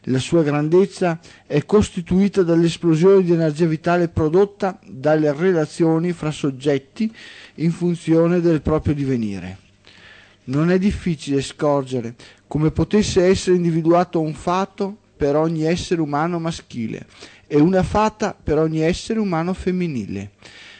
Speaker 1: la sua grandezza è costituita dall'esplosione di energia vitale prodotta dalle relazioni fra soggetti in funzione del proprio divenire. Non è difficile scorgere come potesse essere individuato un fato per ogni essere umano maschile e una fata per ogni essere umano femminile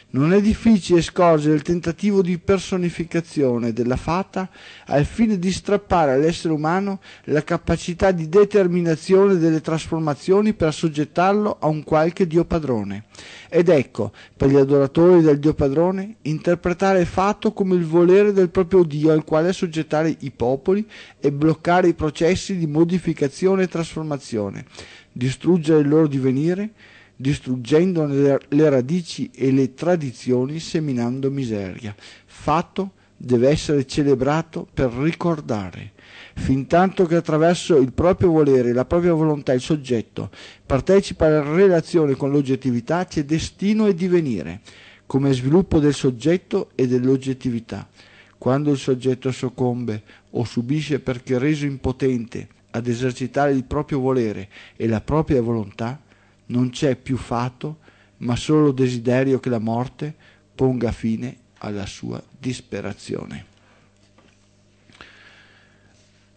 Speaker 1: non è difficile scorgere il tentativo di personificazione della fata al fine di strappare all'essere umano la capacità di determinazione delle trasformazioni per assoggettarlo a un qualche dio padrone. Ed ecco, per gli adoratori del dio padrone, interpretare il fato come il volere del proprio dio al quale assoggettare i popoli e bloccare i processi di modificazione e trasformazione, distruggere il loro divenire, distruggendo le radici e le tradizioni, seminando miseria. Fatto deve essere celebrato per ricordare, fintanto che attraverso il proprio volere, la propria volontà, il soggetto partecipa alla relazione con l'oggettività, c'è destino e divenire, come sviluppo del soggetto e dell'oggettività. Quando il soggetto soccombe o subisce perché reso impotente ad esercitare il proprio volere e la propria volontà, non c'è più fato, ma solo desiderio che la morte ponga fine alla sua disperazione.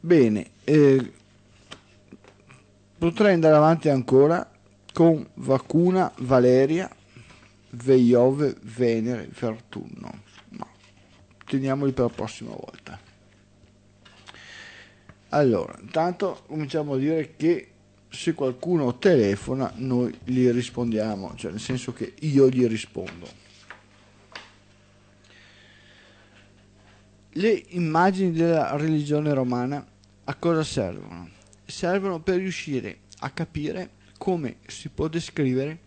Speaker 1: Bene, eh, potrei andare avanti ancora con Vacuna, Valeria, Veiove, Venere, Fertunno. No, teniamoli per la prossima volta. Allora, intanto cominciamo a dire che se qualcuno telefona noi gli rispondiamo, cioè nel senso che io gli rispondo. Le immagini della religione romana a cosa servono? Servono per riuscire a capire come si può descrivere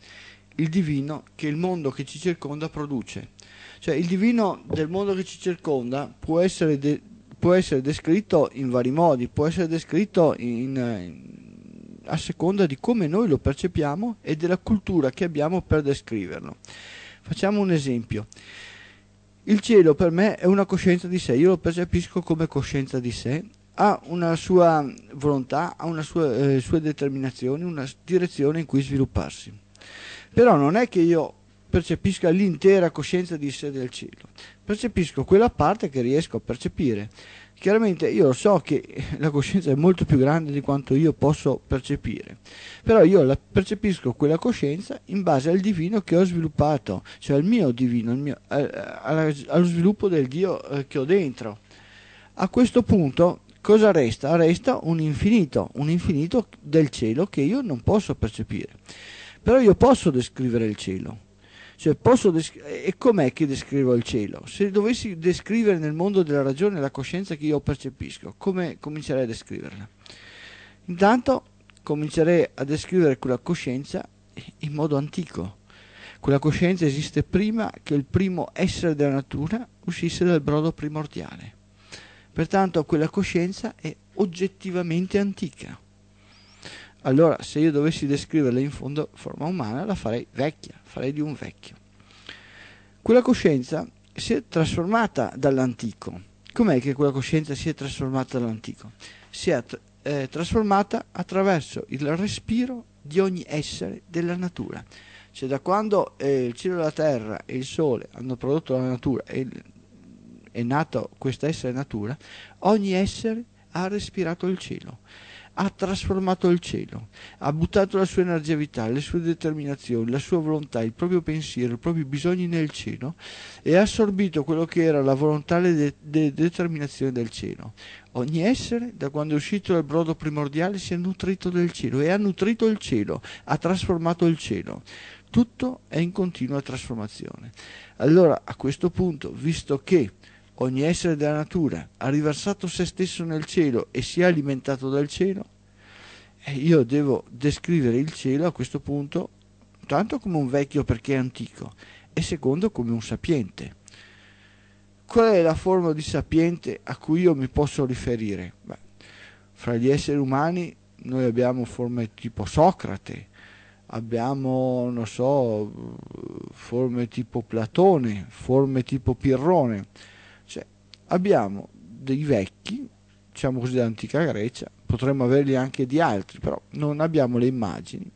Speaker 1: il divino che il mondo che ci circonda produce. Cioè il divino del mondo che ci circonda può essere, de può essere descritto in vari modi, può essere descritto in, in a seconda di come noi lo percepiamo e della cultura che abbiamo per descriverlo. Facciamo un esempio. Il cielo per me è una coscienza di sé, io lo percepisco come coscienza di sé, ha una sua volontà, ha una sua eh, determinazione, una direzione in cui svilupparsi. Però non è che io percepisca l'intera coscienza di sé del cielo, percepisco quella parte che riesco a percepire. Chiaramente io so che la coscienza è molto più grande di quanto io posso percepire, però io la percepisco quella coscienza in base al divino che ho sviluppato, cioè al mio divino, mio, allo sviluppo del Dio eh, che ho dentro. A questo punto cosa resta? Resta un infinito, un infinito del cielo che io non posso percepire, però io posso descrivere il cielo cioè, e com'è che descrivo il cielo? Se dovessi descrivere nel mondo della ragione la coscienza che io percepisco, come comincerei a descriverla? Intanto comincerei a descrivere quella coscienza in modo antico. Quella coscienza esiste prima che il primo essere della natura uscisse dal brodo primordiale. Pertanto quella coscienza è oggettivamente antica. Allora, se io dovessi descriverla in fondo forma umana, la farei vecchia, farei di un vecchio. Quella coscienza si è trasformata dall'antico. Com'è che quella coscienza si è trasformata dall'antico? Si è eh, trasformata attraverso il respiro di ogni essere della natura. Cioè da quando eh, il cielo, la terra e il sole hanno prodotto la natura e è nato questo essere natura, ogni essere ha respirato il cielo ha trasformato il cielo, ha buttato la sua energia vitale, le sue determinazioni, la sua volontà, il proprio pensiero, i propri bisogni nel cielo e ha assorbito quello che era la volontà e la de- determinazioni del cielo. Ogni essere, da quando è uscito dal brodo primordiale, si è nutrito del cielo e ha nutrito il cielo, ha trasformato il cielo tutto è in continua trasformazione. Allora, a questo punto, visto che ogni essere della natura ha riversato se stesso nel cielo e si è alimentato dal cielo, io devo descrivere il cielo a questo punto tanto come un vecchio perché è antico e secondo come un sapiente. Qual è la forma di sapiente a cui io mi posso riferire? Beh, fra gli esseri umani noi abbiamo forme tipo Socrate, abbiamo, non so, forme tipo Platone, forme tipo Pirrone abbiamo dei vecchi, diciamo così dell'antica Grecia, potremmo averli anche di altri, però non abbiamo le immagini,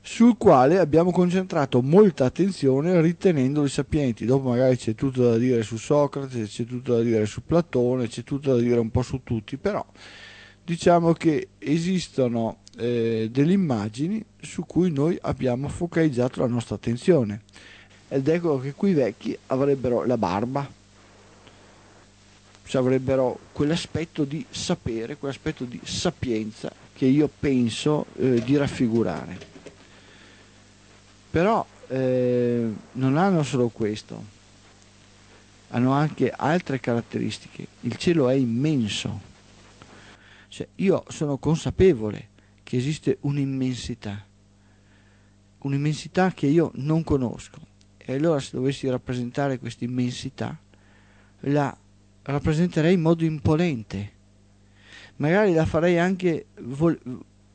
Speaker 1: sul quale abbiamo concentrato molta attenzione ritenendoli sapienti. Dopo magari c'è tutto da dire su Socrate, c'è tutto da dire su Platone, c'è tutto da dire un po' su tutti, però diciamo che esistono eh, delle immagini su cui noi abbiamo focalizzato la nostra attenzione. Ed ecco che quei vecchi avrebbero la barba, cioè avrebbero quell'aspetto di sapere, quell'aspetto di sapienza che io penso eh, di raffigurare. Però eh, non hanno solo questo, hanno anche altre caratteristiche. Il cielo è immenso. Cioè, io sono consapevole che esiste un'immensità, un'immensità che io non conosco. E allora se dovessi rappresentare questa immensità, la rappresenterei in modo imponente. Magari la farei anche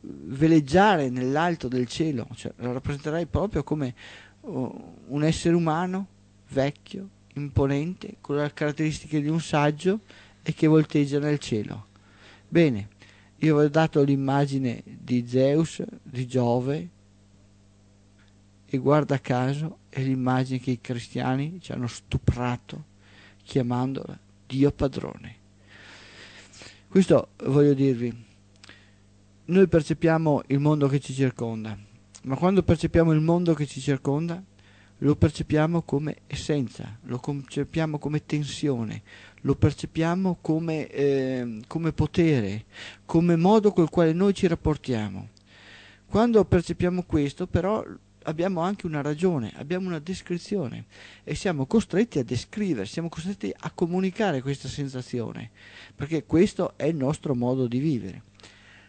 Speaker 1: veleggiare nell'alto del cielo, cioè la rappresenterei proprio come oh, un essere umano vecchio, imponente, con le caratteristiche di un saggio e che volteggia nel cielo. Bene, io vi ho dato l'immagine di Zeus, di Giove e guarda caso è l'immagine che i cristiani ci hanno stuprato chiamandola Dio padrone. Questo voglio dirvi, noi percepiamo il mondo che ci circonda, ma quando percepiamo il mondo che ci circonda, lo percepiamo come essenza, lo percepiamo come tensione, lo percepiamo come, eh, come, potere, come modo col quale noi ci rapportiamo. Quando percepiamo questo, però, abbiamo anche una ragione, abbiamo una descrizione e siamo costretti a descrivere, siamo costretti a comunicare questa sensazione, perché questo è il nostro modo di vivere.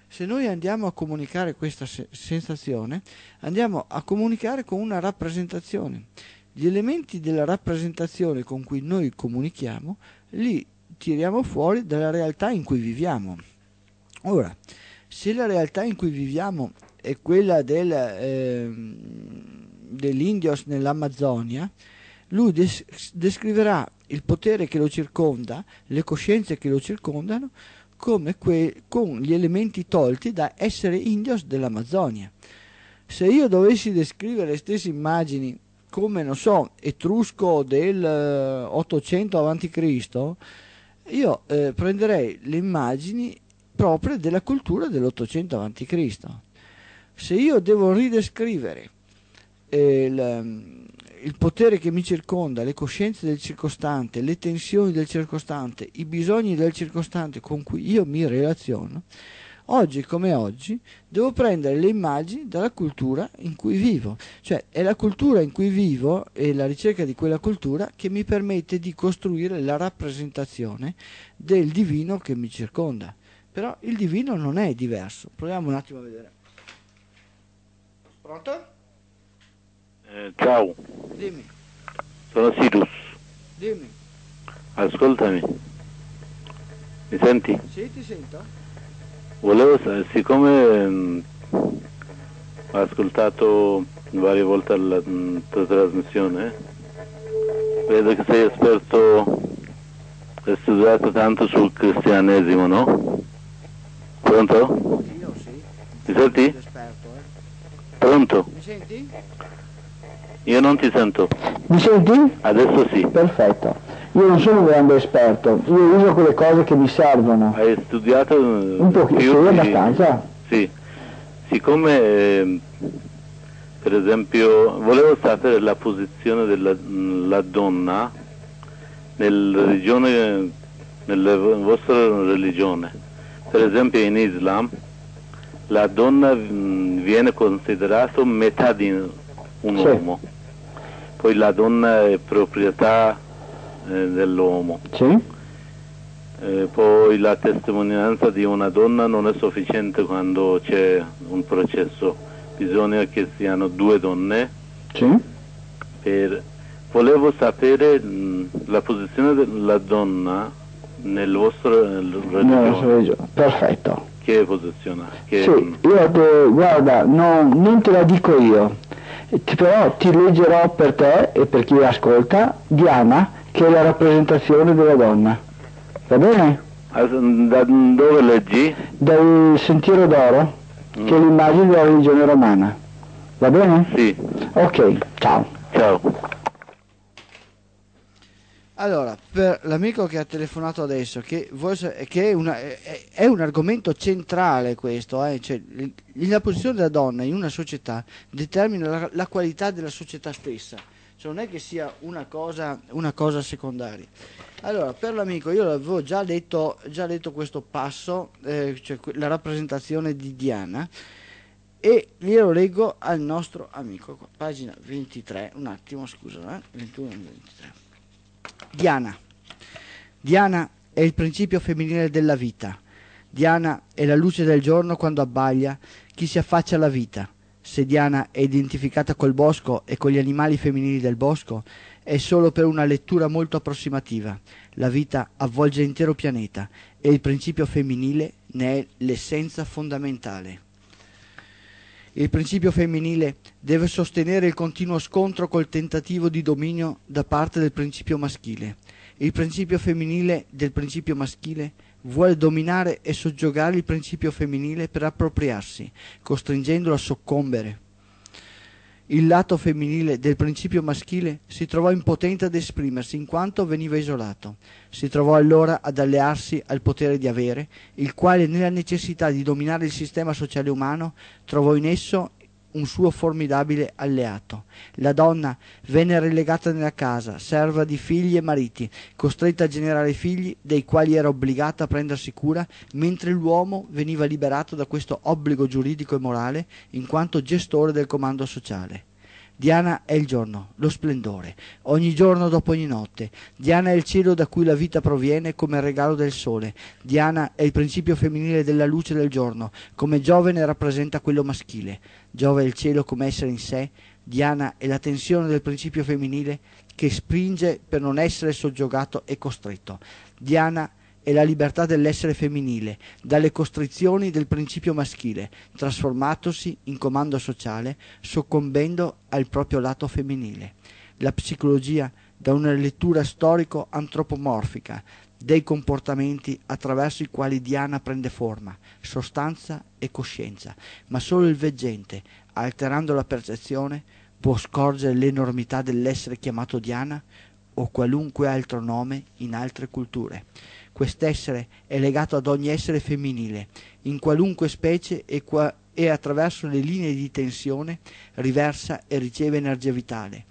Speaker 1: Se noi andiamo a comunicare questa se sensazione, andiamo a comunicare con una rappresentazione. Gli elementi della rappresentazione con cui noi comunichiamo li tiriamo fuori dalla realtà in cui viviamo. Ora, se la realtà in cui viviamo è quella del, eh, degli nell'Amazzonia, lui des descriverà il potere che lo circonda, le coscienze che lo circondano, come con gli elementi tolti da essere indios dell'Amazzonia. Se io dovessi descrivere le stesse immagini come, non so, etrusco del eh, 800 a.C., io eh, prenderei le immagini proprie della cultura dell'Ottocento a.C se io devo ridescrivere eh, il, ehm, il potere che mi circonda, le coscienze del circostante, le tensioni del circostante, i bisogni del circostante con cui io mi relaziono, oggi come oggi devo prendere le immagini dalla cultura in cui vivo, cioè è la cultura in cui vivo e la ricerca di quella cultura che mi permette di costruire la rappresentazione del divino che mi circonda, però il divino non è diverso, proviamo un attimo a vedere. Pronto? Eh, ciao. Dimmi. Sono Sirius. Dimmi.
Speaker 2: Ascoltami. Mi senti?
Speaker 1: Sì, ti sento.
Speaker 2: Volevo sapere, siccome mh, mm, ho ascoltato varie volte la mm, tua trasmissione, vedo che sei esperto, hai studiato tanto sul cristianesimo, no? Pronto? Io sì. Mi senti? Pronto? Mi senti? Io non ti sento.
Speaker 1: Mi senti? Adesso sì. Perfetto. Io non sono un grande esperto, io uso quelle cose che mi servono.
Speaker 2: Hai studiato un eh, pochino più, abbastanza? Sì. Siccome ehm, per esempio volevo sapere la posizione della donna nel religione, nella vostra religione. Per esempio in Islam la donna mm, viene considerata metà di un sì. uomo, poi la donna è proprietà eh, dell'uomo. Sì. Eh, poi la testimonianza di una donna non è sufficiente quando c'è un processo, bisogna che siano due donne. Sì. Per... Volevo sapere mh, mm, la posizione della donna nel vostro eh, nel religione.
Speaker 1: Perfetto
Speaker 2: che posizione? Che...
Speaker 1: Sì, io eh, guarda, non, non te la dico io, però ti leggerò per te e per chi ascolta Diana, che è la rappresentazione della donna. Va bene?
Speaker 2: Ah, da dove leggi?
Speaker 1: Dal Sentiero
Speaker 2: d'Oro, mm. che è l'immagine della religione romana. Va bene? Sì. Ok, ciao. Ciao.
Speaker 1: Allora, per l'amico che ha telefonato adesso, che, vuoi, che è, una, è, è, un argomento centrale questo, eh? cioè, la posizione della donna in una società determina la, la, qualità della società stessa, cioè non è che sia una cosa, una cosa secondaria. Allora, per l'amico, io l'avevo già detto, già detto questo passo, eh, cioè la rappresentazione di Diana, e glielo leggo al nostro amico, qua, pagina 23, un attimo, scusa, eh? 21-23. Diana. Diana è il principio femminile della vita. Diana è la luce del giorno quando abbaglia chi si affaccia alla vita. Se Diana è identificata col bosco e con gli animali femminili del bosco, è solo per una lettura molto approssimativa. La vita avvolge l'intero pianeta e il principio femminile ne è l'essenza fondamentale. Il principio femminile deve sostenere il continuo scontro col tentativo di dominio da parte del principio maschile. Il principio femminile del principio maschile vuole dominare e soggiogare il principio femminile per appropriarsi, costringendolo a soccombere il lato femminile del principio maschile si trovò impotente ad esprimersi in quanto veniva isolato. Si trovò allora ad allearsi al potere di avere, il quale nella necessità di dominare il sistema sociale umano trovò in esso un suo formidabile alleato. La donna venne relegata nella casa, serva di figli e mariti, costretta a generare figli dei quali era obbligata a prendersi cura, mentre l'uomo veniva liberato da questo obbligo giuridico e morale in quanto gestore del comando sociale. Diana è il giorno, lo splendore, ogni giorno dopo ogni notte. Diana è il cielo da cui la vita proviene come regalo del sole. Diana è il principio femminile della luce del giorno, come giovane rappresenta quello maschile. Giove è il cielo come essere in sé, Diana è la tensione del principio femminile che spinge per non essere soggiogato e costretto. Diana è e la libertà dell'essere femminile dalle costrizioni del principio maschile, trasformatosi in comando sociale, soccombendo al proprio lato femminile. La psicologia, da una lettura storico-antropomorfica dei comportamenti attraverso i quali Diana prende forma, sostanza e coscienza, ma solo il veggente, alterando la percezione, può scorgere l'enormità dell'essere chiamato Diana o qualunque altro nome in altre culture. Quest'essere è legato ad ogni essere femminile, in qualunque specie e, qua e attraverso le linee di tensione riversa e riceve energia vitale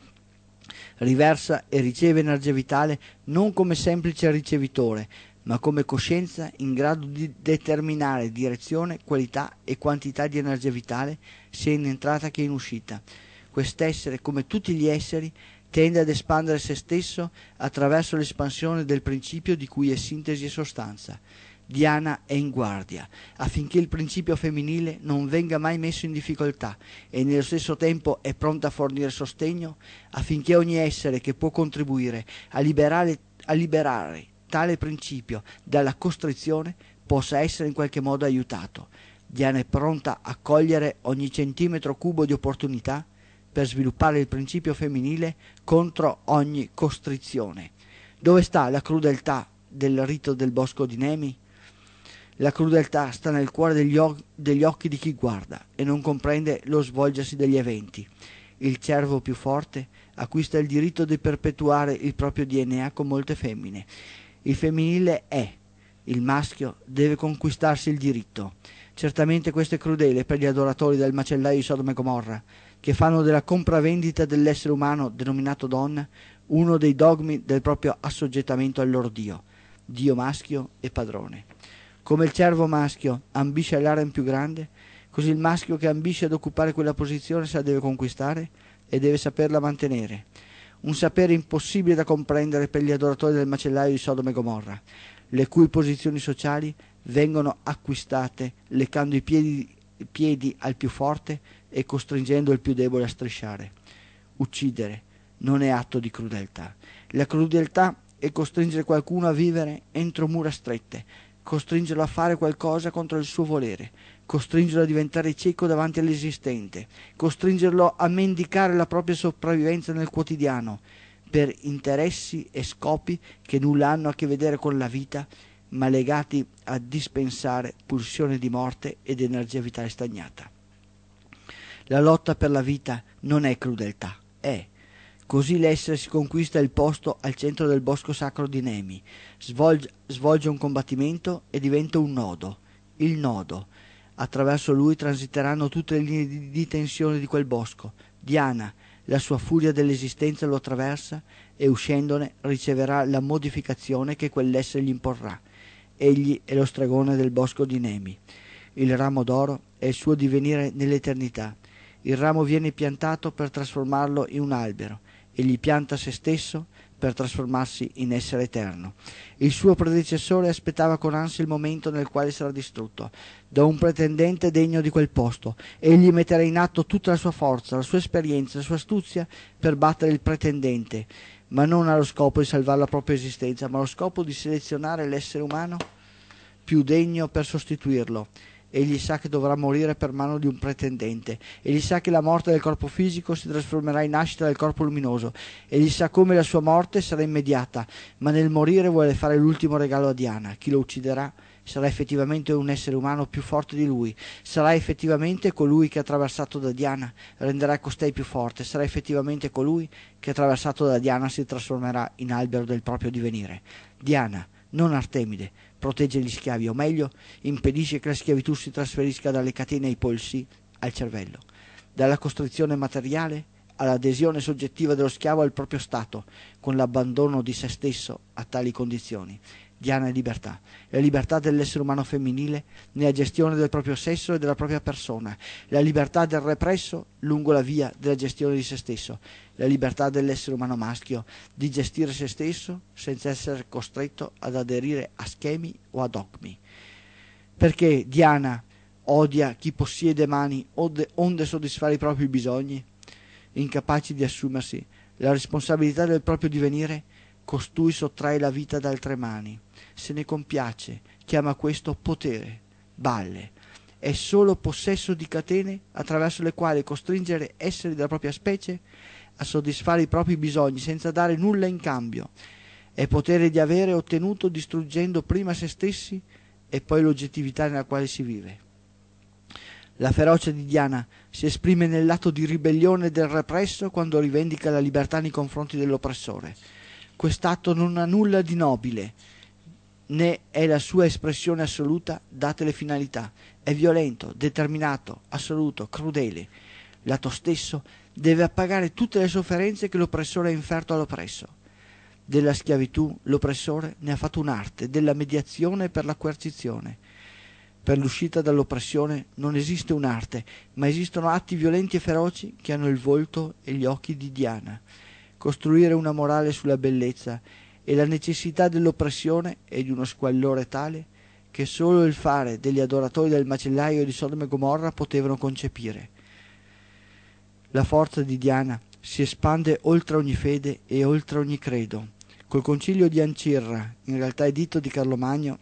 Speaker 1: riversa e riceve energia vitale non come semplice ricevitore, ma come coscienza in grado di determinare direzione, qualità e quantità di energia vitale sia in entrata che in uscita. Quest'essere, come tutti gli esseri, tende ad espandere se stesso attraverso l'espansione del principio di cui è sintesi e sostanza. Diana è in guardia affinché il principio femminile non venga mai messo in difficoltà e nello stesso tempo è pronta a fornire sostegno affinché ogni essere che può contribuire a liberare, a liberare tale principio dalla costrizione possa essere in qualche modo aiutato. Diana è pronta a cogliere ogni centimetro cubo di opportunità per sviluppare il principio femminile contro ogni costrizione. Dove sta la crudeltà del rito del bosco di Nemi? La crudeltà sta nel cuore degli, degli occhi di chi guarda e non comprende lo svolgersi degli eventi. Il cervo più forte acquista il diritto di perpetuare il proprio DNA con molte femmine. Il femminile è, il maschio deve conquistarsi il diritto. Certamente questo è crudele per gli adoratori del macellaio di Sodoma e Gomorra, che fanno della compravendita dell'essere umano denominato donna uno dei dogmi del proprio assoggettamento al loro Dio, Dio maschio e padrone. Come il cervo maschio ambisce all'aren più grande, così il maschio che ambisce ad occupare quella posizione se la deve conquistare e deve saperla mantenere. Un sapere impossibile da comprendere per gli adoratori del macellaio di Sodoma e Gomorra, le cui posizioni sociali vengono acquistate leccando i piedi, piedi al più forte e costringendo il più debole a strisciare. Uccidere non è atto di crudeltà. La crudeltà è costringere qualcuno a vivere entro mura strette, costringerlo a fare qualcosa contro il suo volere, costringerlo a diventare cieco davanti all'esistente, costringerlo a mendicare la propria sopravvivenza nel quotidiano, per interessi e scopi che nulla hanno a che vedere con la vita, ma legati a dispensare pulsione di morte ed energia vitale stagnata la lotta per la vita non è crudeltà, è. Così l'essere si conquista il posto al centro del bosco sacro di Nemi, svolge, svolge un combattimento e diventa un nodo, il nodo. Attraverso lui transiteranno tutte le linee di, di tensione di quel bosco. Diana, la sua furia dell'esistenza lo attraversa e uscendone riceverà la modificazione che quell'essere gli imporrà. Egli è lo stregone del bosco di Nemi. Il ramo d'oro è il suo divenire nell'eternità il ramo viene piantato per trasformarlo in un albero, egli pianta se stesso per trasformarsi in essere eterno. Il suo predecessore aspettava con ansia il momento nel quale sarà distrutto da un pretendente degno di quel posto. Egli metterà in atto tutta la sua forza, la sua esperienza, la sua astuzia per battere il pretendente, ma non allo scopo di salvare la propria esistenza, ma allo scopo di selezionare l'essere umano più degno per sostituirlo egli sa che dovrà morire per mano di un pretendente, egli sa che la morte del corpo fisico si trasformerà in nascita del corpo luminoso, egli sa come la sua morte sarà immediata, ma nel morire vuole fare l'ultimo regalo a Diana, chi lo ucciderà sarà effettivamente un essere umano più forte di lui, sarà effettivamente colui che attraversato da Diana renderà costei più forte, sarà effettivamente colui che attraversato da Diana si trasformerà in albero del proprio divenire. Diana, non Artemide, protegge gli schiavi, o meglio, impedisce che la schiavitù si trasferisca dalle catene ai polsi al cervello, dalla costrizione materiale all'adesione soggettiva dello schiavo al proprio stato, con l'abbandono di se stesso a tali condizioni, Diana è libertà, la libertà dell'essere umano femminile nella gestione del proprio sesso e della propria persona, la libertà del represso lungo la via della gestione di se stesso, la libertà dell'essere umano maschio di gestire se stesso senza essere costretto ad aderire a schemi o a dogmi. Perché Diana odia chi possiede mani onde soddisfare i propri bisogni, incapaci di assumersi la responsabilità del proprio divenire, costui sottrae la vita ad altre mani se ne compiace, chiama questo potere, balle. È solo possesso di catene attraverso le quali costringere esseri della propria specie a soddisfare i propri bisogni senza dare nulla in cambio. È potere di avere ottenuto distruggendo prima se stessi e poi l'oggettività nella quale si vive. La ferocia di Diana si esprime nell'atto di ribellione del represso quando rivendica la libertà nei confronti dell'oppressore. Quest'atto non ha nulla di nobile, né è la sua espressione assoluta date le finalità, è violento, determinato, assoluto, crudele. L'atto stesso deve appagare tutte le sofferenze che l'oppressore ha inferto all'oppresso. Della schiavitù l'oppressore ne ha fatto un'arte, della mediazione per la coercizione. Per l'uscita dall'oppressione non esiste un'arte, ma esistono atti violenti e feroci che hanno il volto e gli occhi di Diana. Costruire una morale sulla bellezza e la necessità dell'oppressione è di uno squallore tale che solo il fare degli adoratori del macellaio di Sodome e Gomorra potevano concepire. La forza di Diana si espande oltre ogni fede e oltre ogni credo. Col concilio di Ancirra, in realtà editto di Carlo Magno,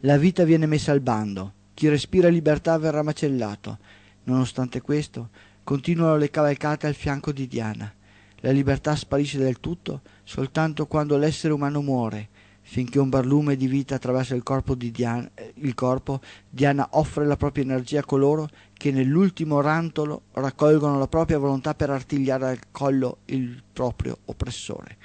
Speaker 1: la vita viene messa al bando, chi respira libertà verrà macellato. Nonostante questo, continuano le cavalcate al fianco di Diana. La libertà sparisce del tutto soltanto quando l'essere umano muore finché un barlume di vita attraversa il corpo di Diana, eh, il corpo, Diana offre la propria energia a coloro che nell'ultimo rantolo raccolgono la propria volontà per artigliare al collo il proprio oppressore.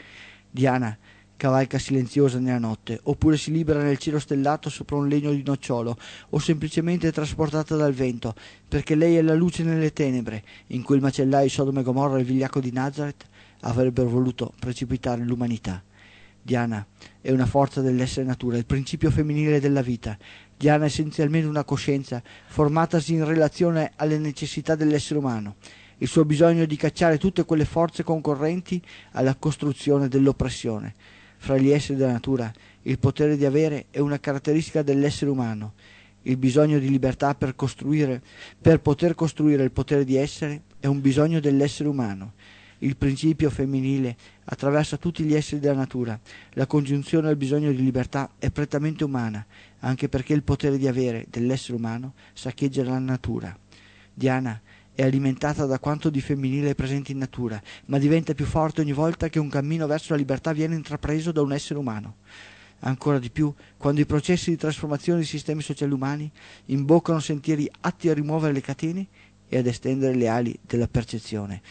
Speaker 1: Diana cavalca silenziosa nella notte, oppure si libera nel cielo stellato sopra un legno di nocciolo, o semplicemente è trasportata dal vento, perché lei è la luce nelle tenebre, in cui il macellaio Sodome Gomorra e il vigliacco di Nazareth avrebbero voluto precipitare l'umanità. Diana è una forza dell'essere natura, il principio femminile della vita. Diana è essenzialmente una coscienza formatasi in relazione alle necessità dell'essere umano, il suo bisogno di cacciare tutte quelle forze concorrenti alla costruzione dell'oppressione. Fra gli esseri della natura, il potere di avere è una caratteristica dell'essere umano. Il bisogno di libertà per costruire, per poter costruire il potere di essere, è un bisogno dell'essere umano il principio femminile attraversa tutti gli esseri della natura. La congiunzione al bisogno di libertà è prettamente umana, anche perché il potere di avere dell'essere umano saccheggia la natura. Diana è alimentata da quanto di femminile è presente in natura, ma diventa più forte ogni volta che un cammino verso la libertà viene intrapreso da un essere umano. Ancora di più, quando i processi di trasformazione dei sistemi sociali umani imboccano sentieri atti a rimuovere le catene e ad estendere le ali della percezione.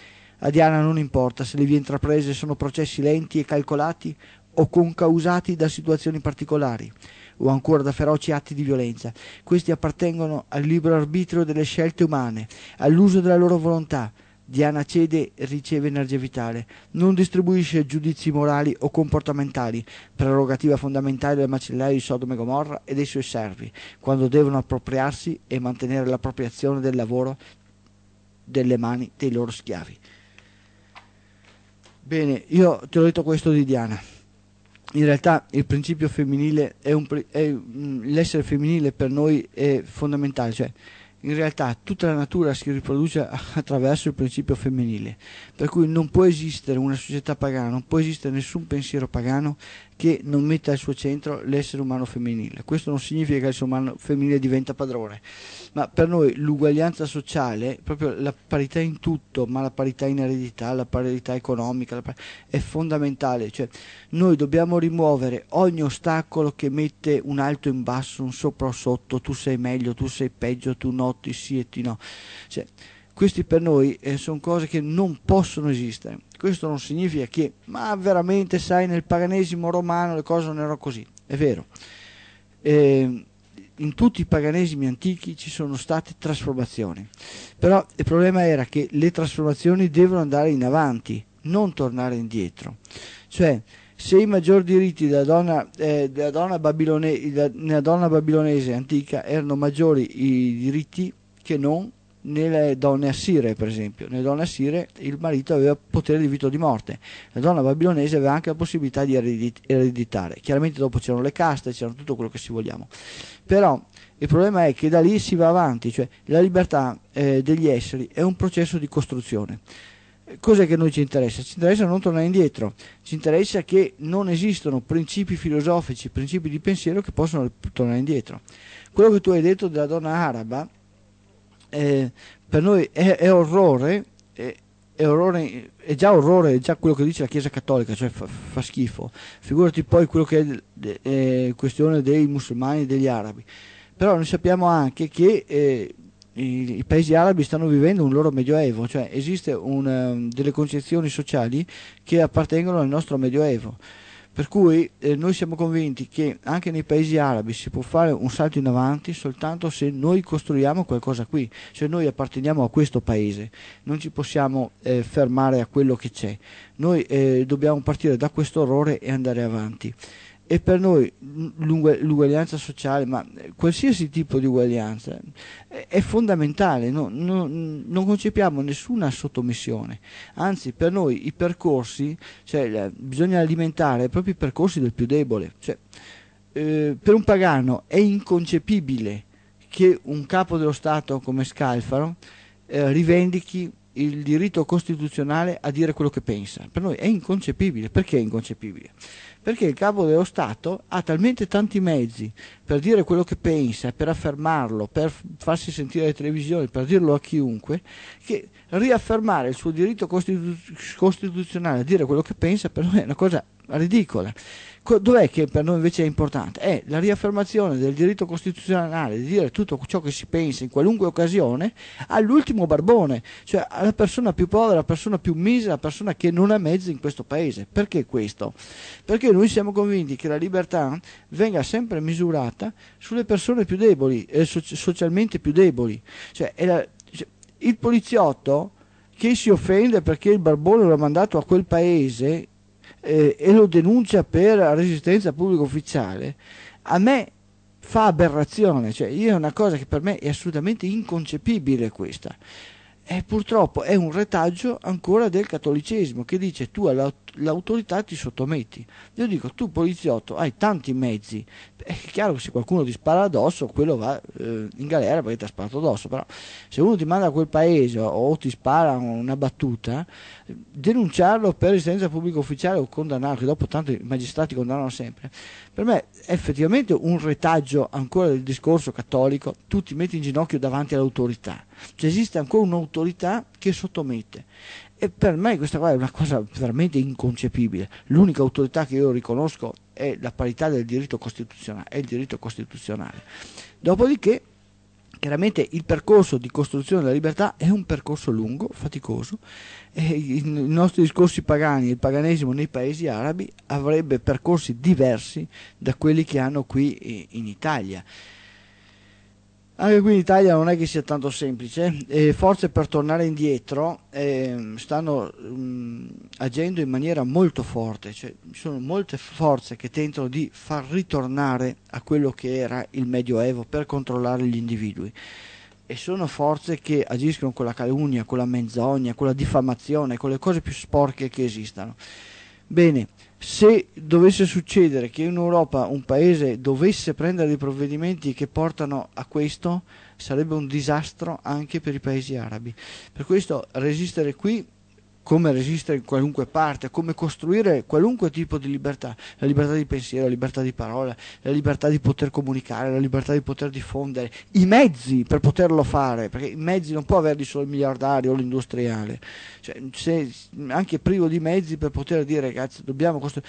Speaker 1: A Diana non importa se le vie intraprese sono processi lenti e calcolati o concausati da situazioni particolari o ancora da feroci atti di violenza. Questi appartengono al libero arbitrio delle scelte umane, all'uso della loro volontà. Diana cede e riceve energia vitale, non distribuisce giudizi morali o comportamentali, prerogativa fondamentale del macellaio di Sodome e Gomorra e dei suoi servi, quando devono appropriarsi e mantenere l'appropriazione del lavoro delle mani dei loro schiavi. Bene, io ti ho detto questo di Diana. In realtà il principio femminile è un è, mm, l'essere femminile per noi è fondamentale, cioè in realtà tutta la natura si riproduce [LAUGHS] attraverso il principio femminile, per cui non può esistere una società pagana, non può esistere nessun pensiero pagano che non metta al suo centro l'essere umano femminile. Questo non significa che l'essere umano femminile diventa padrone, ma per noi l'uguaglianza sociale, proprio la parità in tutto, ma la parità in eredità, la parità economica, par è fondamentale. Cioè, noi dobbiamo rimuovere ogni ostacolo che mette un alto in basso, un sopra o sotto, tu sei meglio, tu sei peggio, tu no, ti sì e ti no. Cioè, questi per noi eh, sono cose che non possono esistere questo non significa che, ma veramente sai, nel paganesimo romano le cose non erano così. È vero. Eh, in tutti i paganesimi antichi ci sono state trasformazioni, però il problema era che le trasformazioni devono andare in avanti, non tornare indietro. Cioè, se i maggiori diritti della donna, eh, della donna, babilone, della, donna babilonese antica erano maggiori i diritti che non nelle donne assire per esempio, nelle donne assire il marito aveva potere di vita o di morte, la donna babilonese aveva anche la possibilità di ereditare, chiaramente dopo c'erano le caste, c'era tutto quello che si vogliamo, però il problema è che da lì si va avanti, cioè la libertà eh, degli esseri è un processo di costruzione. Cos'è che noi ci interessa? Ci interessa non tornare indietro, ci interessa che non esistono principi filosofici, principi di pensiero che possono tornare indietro. Quello che tu hai detto della donna araba eh, per noi è, è orrore, è, è, orrore, è già orrore, è già quello che dice la Chiesa Cattolica, cioè fa, fa schifo. Figurati poi quello che è, de, è questione dei musulmani e degli arabi. Però noi sappiamo anche che eh, i, i, paesi arabi stanno vivendo un loro medioevo, cioè esistono ehm, delle concezioni sociali che appartengono al nostro medioevo. Per cui eh, noi siamo convinti che anche nei paesi arabi si può fare un salto in avanti soltanto se noi costruiamo qualcosa qui, se noi apparteniamo a questo paese, non ci possiamo eh, fermare a quello che c'è. Noi eh, dobbiamo partire da questo orrore e andare avanti e per noi l'uguaglianza sociale, ma qualsiasi tipo di uguaglianza, è fondamentale, no, no, non concepiamo nessuna sottomissione, anzi per noi i percorsi, cioè, bisogna alimentare proprio i percorsi del più debole, cioè, eh, per un pagano è inconcepibile che un capo dello Stato come Scalfaro eh, rivendichi il diritto costituzionale a dire quello che pensa, per noi è inconcepibile, perché è inconcepibile? perché il capo dello Stato ha talmente tanti mezzi per dire quello che pensa, per affermarlo, per farsi sentire alle televisioni, per dirlo a chiunque, che riaffermare il suo diritto costituzionale a dire quello che pensa per me è una cosa ridicola. Dov'è che per noi invece è importante? È la riaffermazione del diritto costituzionale di dire tutto ciò che si pensa in qualunque occasione all'ultimo barbone, cioè alla persona più povera, alla persona più misera, alla persona che non ha mezzi in questo paese. Perché questo? Perché noi siamo convinti che la libertà venga sempre misurata sulle persone più deboli, eh, socialmente più deboli. Cioè, la, cioè, il poliziotto che si offende perché il barbone l'ha mandato a quel paese eh, e lo denuncia per resistenza pubblico ufficiale, a me fa aberrazione, cioè io è una cosa che per me è assolutamente inconcepibile questa è eh, purtroppo è un retaggio ancora del cattolicesimo che dice tu all'autorità ti sottometti. Io dico tu poliziotto hai tanti mezzi, è chiaro che se qualcuno ti spara addosso quello va eh, in galera perché ti ha sparato addosso, però se uno ti manda a quel paese o ti spara una battuta, denunciarlo per resistenza pubblico ufficiale o condannarlo, che dopo tanto i magistrati condannano sempre, per me è effettivamente un retaggio ancora del discorso cattolico, tu ti metti in ginocchio davanti all'autorità cioè esiste ancora un'autorità che sottomette. E per me questa qua è una cosa veramente inconcepibile. L'unica autorità che io riconosco è la parità del diritto costituzionale, è il diritto costituzionale. Dopodiché Chiaramente il percorso di costruzione della libertà è un percorso lungo, faticoso. I nostri discorsi pagani, il paganesimo nei paesi arabi avrebbe percorsi diversi da quelli che hanno qui eh, in Italia. Anche qui in Italia non è che sia tanto semplice, eh, forze per tornare indietro eh, stanno mh, mm, agendo in maniera molto forte, cioè, ci sono molte forze che tentano di far ritornare a quello che era il Medioevo per controllare gli individui e sono forze che agiscono con la calunnia, con la menzogna, con la diffamazione, con le cose più sporche che esistano. Bene, se dovesse succedere che in Europa un paese dovesse prendere dei provvedimenti che portano a questo, sarebbe un disastro anche per i paesi arabi. Per questo resistere qui come resistere in qualunque parte, come costruire qualunque tipo di libertà, la libertà di pensiero, la libertà di parola, la libertà di poter comunicare, la libertà di poter diffondere, i mezzi per poterlo fare, perché i mezzi non può averli solo il miliardario o l'industriale, cioè, se, anche privo di mezzi per poter dire ragazzi dobbiamo costruire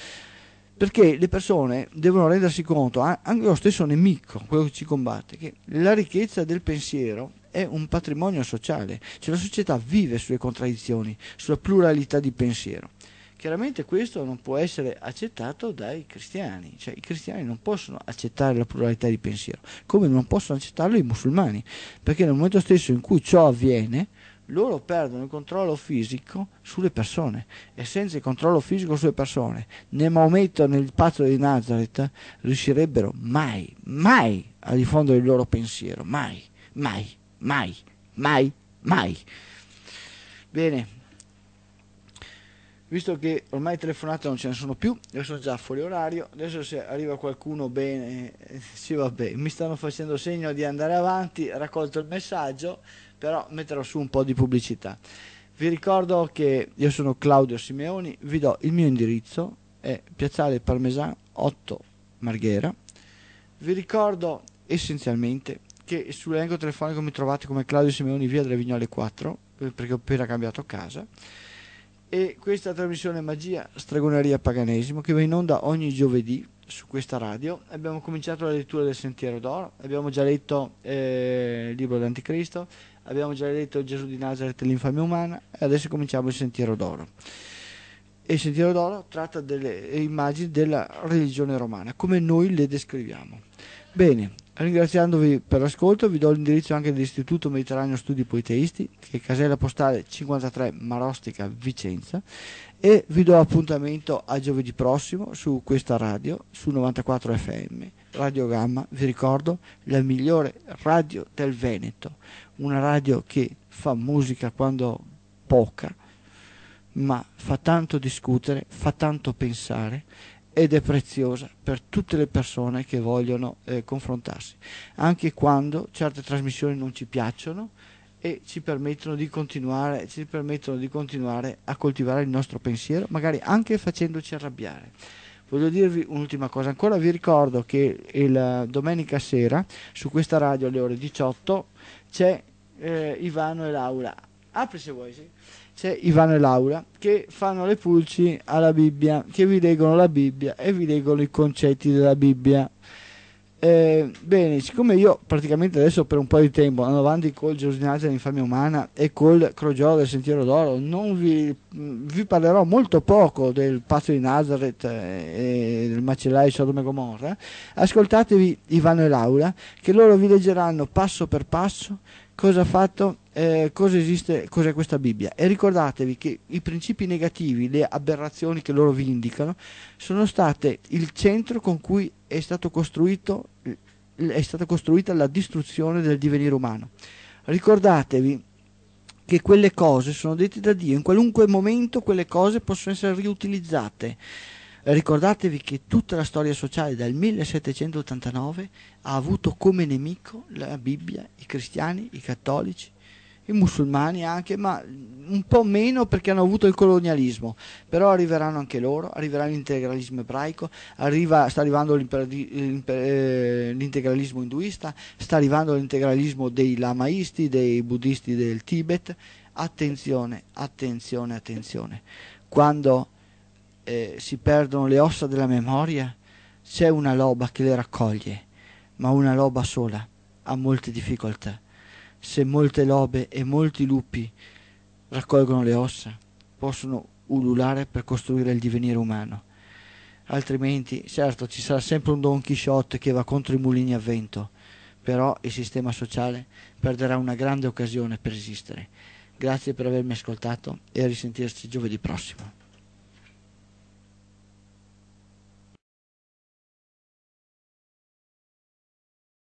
Speaker 1: perché le persone devono rendersi conto, anche lo stesso nemico, quello che ci combatte, che la ricchezza del pensiero è un patrimonio sociale, cioè la società vive sulle contraddizioni, sulla pluralità di pensiero. Chiaramente questo non può essere accettato dai cristiani, cioè i cristiani non possono accettare la pluralità di pensiero, come non possono accettarlo i musulmani, perché nel momento stesso in cui ciò avviene, loro perdono il controllo fisico sulle persone e senza il controllo fisico sulle persone né Maometto né il patto di Nazareth riuscirebbero mai, mai a diffondere il loro pensiero, mai, mai mai, mai, mai. Bene, visto che ormai telefonate non ce ne sono più, io sono già fuori orario, adesso se arriva qualcuno bene, eh, sì vabbè, mi stanno facendo segno di andare avanti, raccolto il messaggio, però metterò su un po' di pubblicità. Vi ricordo che io sono Claudio Simeoni, vi do il mio indirizzo, è Piazzale Parmesan 8 Marghera. Vi ricordo essenzialmente che sull'elenco telefonico mi trovate come Claudio Simeoni via delle Vignole 4 eh, perché ho appena cambiato casa e questa trasmissione Magia Stregoneria Paganesimo che va in onda ogni giovedì su questa radio abbiamo cominciato la lettura del Sentiero d'Oro abbiamo già letto eh, il libro dell'Anticristo abbiamo già letto Gesù di Nazareth e l'infamia umana e adesso cominciamo il Sentiero d'Oro e il Sentiero d'Oro tratta delle immagini della religione romana come noi le descriviamo Bene, Ringraziandovi per l'ascolto vi do l'indirizzo anche dell'Istituto Mediterraneo Studi Poiteisti che è casella postale 53 Marostica Vicenza e vi do appuntamento a giovedì prossimo su questa radio su 94 FM Radio Gamma, vi ricordo la migliore radio del Veneto, una radio che fa musica quando poca ma fa tanto discutere, fa tanto pensare ed è preziosa per tutte le persone che vogliono eh, confrontarsi, anche quando certe trasmissioni non ci piacciono e ci permettono, ci permettono di continuare, a coltivare il nostro pensiero, magari anche facendoci arrabbiare. Voglio dirvi un'ultima cosa ancora, vi ricordo che il, domenica sera su questa radio alle ore 18 c'è eh, Ivano e Laura. Apri se vuoi, sì c'è Ivano e Laura che fanno le pulci alla Bibbia, che vi leggono la Bibbia e vi leggono i concetti della Bibbia. Eh, bene, siccome io praticamente adesso per un po' di tempo andando avanti col Gerusalemme dell'infamia umana e col Crogiolo del Sentiero d'Oro, vi, mm, vi, parlerò molto poco del Patto di Nazareth eh, e del macellaio di Sodome e Gomorra. Ascoltatevi Ivano e Laura, che loro vi leggeranno passo per passo cosa ha fatto, eh, cosa esiste, cos'è questa Bibbia. E ricordatevi che i principi negativi, le aberrazioni che loro vi indicano, sono state il centro con cui è, stato costruito, è stata costruita la distruzione del divenire umano. Ricordatevi che quelle cose sono dette da Dio, in qualunque momento quelle cose possono essere riutilizzate Ricordatevi che tutta la storia sociale dal 1789 ha avuto come nemico la Bibbia, i cristiani, i cattolici, i musulmani anche, ma un po' meno perché hanno avuto il colonialismo, però arriveranno anche loro, arriverà l'integralismo ebraico, arriva, sta arrivando eh, l'integralismo induista, sta arrivando l'integralismo dei lamaisti, dei buddisti del Tibet. Attenzione, attenzione, attenzione. Quando eh, si perdono le ossa della memoria, c'è una loba che le raccoglie, ma una loba sola ha molte difficoltà. Se molte lobe e molti lupi raccolgono le ossa, possono ululare per costruire il divenire umano. Altrimenti, certo, ci sarà sempre un Don Quixote che va contro i mulini a vento, però il sistema sociale perderà una grande occasione per esistere. Grazie per avermi ascoltato e a risentirci giovedì prossimo.